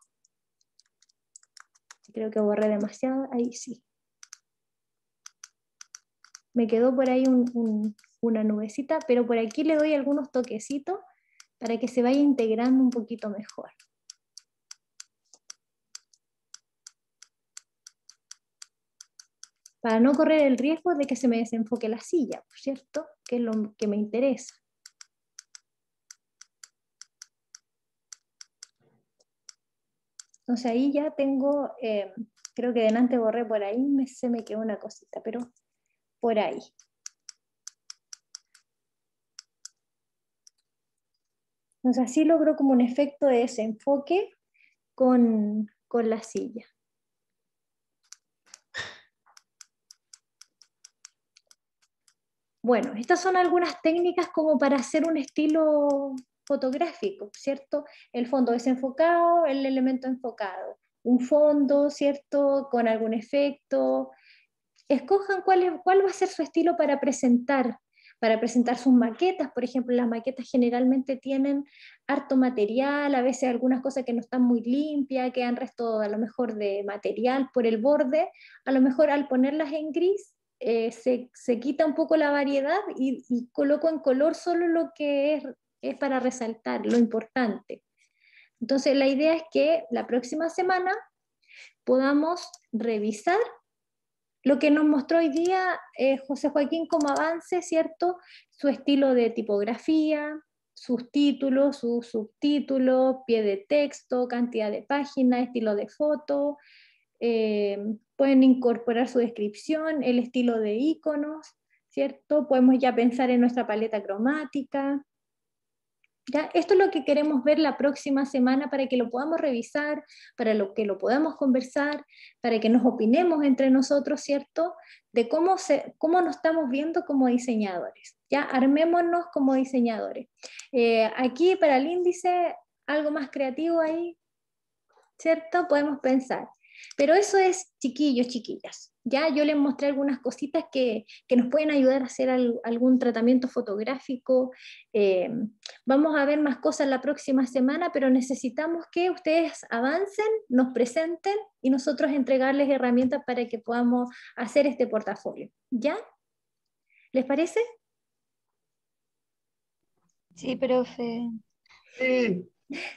Creo que borré demasiado, ahí sí. Me quedó por ahí una nubecita, pero por aquí le doy algunos toquecitos para que se vaya integrando un poquito mejor. para no correr el riesgo de que se me desenfoque la silla, ¿cierto? Que es lo que me interesa. Entonces ahí ya tengo, eh, creo que delante borré por ahí, me, se me quedó una cosita, pero por ahí. Entonces así logro como un efecto de desenfoque con, con la silla. Bueno, estas son algunas técnicas como para hacer un estilo fotográfico, ¿cierto? El fondo desenfocado, el elemento enfocado, un fondo, ¿cierto? Con algún efecto. Escojan cuál, cuál va a ser su estilo para presentar, para presentar sus maquetas. Por ejemplo, las maquetas generalmente tienen harto material, a veces algunas cosas que no están muy limpias, han resto a lo mejor de material por el borde. A lo mejor al ponerlas en gris eh, se, quita un poco la variedad y, coloco en color solo lo que es, para resaltar, lo importante. Entonces, la idea es que la próxima semana podamos revisar lo que nos mostró hoy día eh, José Joaquín como avance, ¿cierto? Su estilo de tipografía, sus títulos, sus subtítulos, pie de texto, cantidad de páginas, estilo de foto, eh, pueden incorporar su descripción, el estilo de iconos, ¿cierto? Podemos ya pensar en nuestra paleta cromática. ¿ya? Esto es lo que queremos ver la próxima semana para que lo podamos revisar, para lo que lo podamos conversar, para que nos opinemos entre nosotros, ¿cierto? De cómo, se, cómo nos estamos viendo como diseñadores. Ya armémonos como diseñadores. Eh, aquí para el índice, algo más creativo ahí, ¿cierto? Podemos pensar. Pero eso es chiquillos, chiquillas. Ya yo les mostré algunas cositas que, nos pueden ayudar a hacer algún tratamiento fotográfico. Eh, vamos a ver más cosas la próxima semana, pero necesitamos que ustedes avancen, nos presenten y nosotros entregarles herramientas para que podamos hacer este portafolio. ¿Ya? ¿Les parece? Sí, profe. Sí.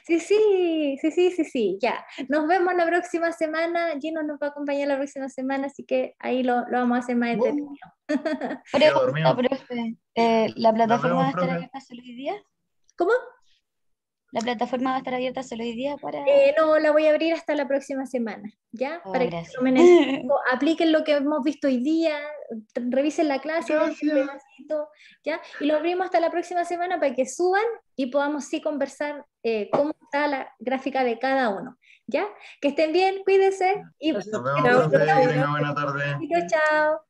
Sí, sí, sí, sí, sí, sí, ya. Nos vemos la próxima semana. Gino nos va a acompañar la próxima semana, así que ahí lo, lo vamos a hacer más entretenido. Pregunta, eh, ¿la plataforma va a estar abierta hoy día? ¿Cómo? ¿La plataforma va a estar abierta solo hoy día para...? Eh, no, la voy a abrir hasta la próxima semana, ¿ya? Oh, para que apliquen lo que hemos visto hoy día, revisen la clase, pedacito, ¿ya? Y lo abrimos hasta la próxima semana para que suban y podamos sí conversar eh, cómo está la gráfica de cada uno, ¿ya? Que estén bien, cuídense y... Nos vemos, chao, profe, buena tarde. Chao.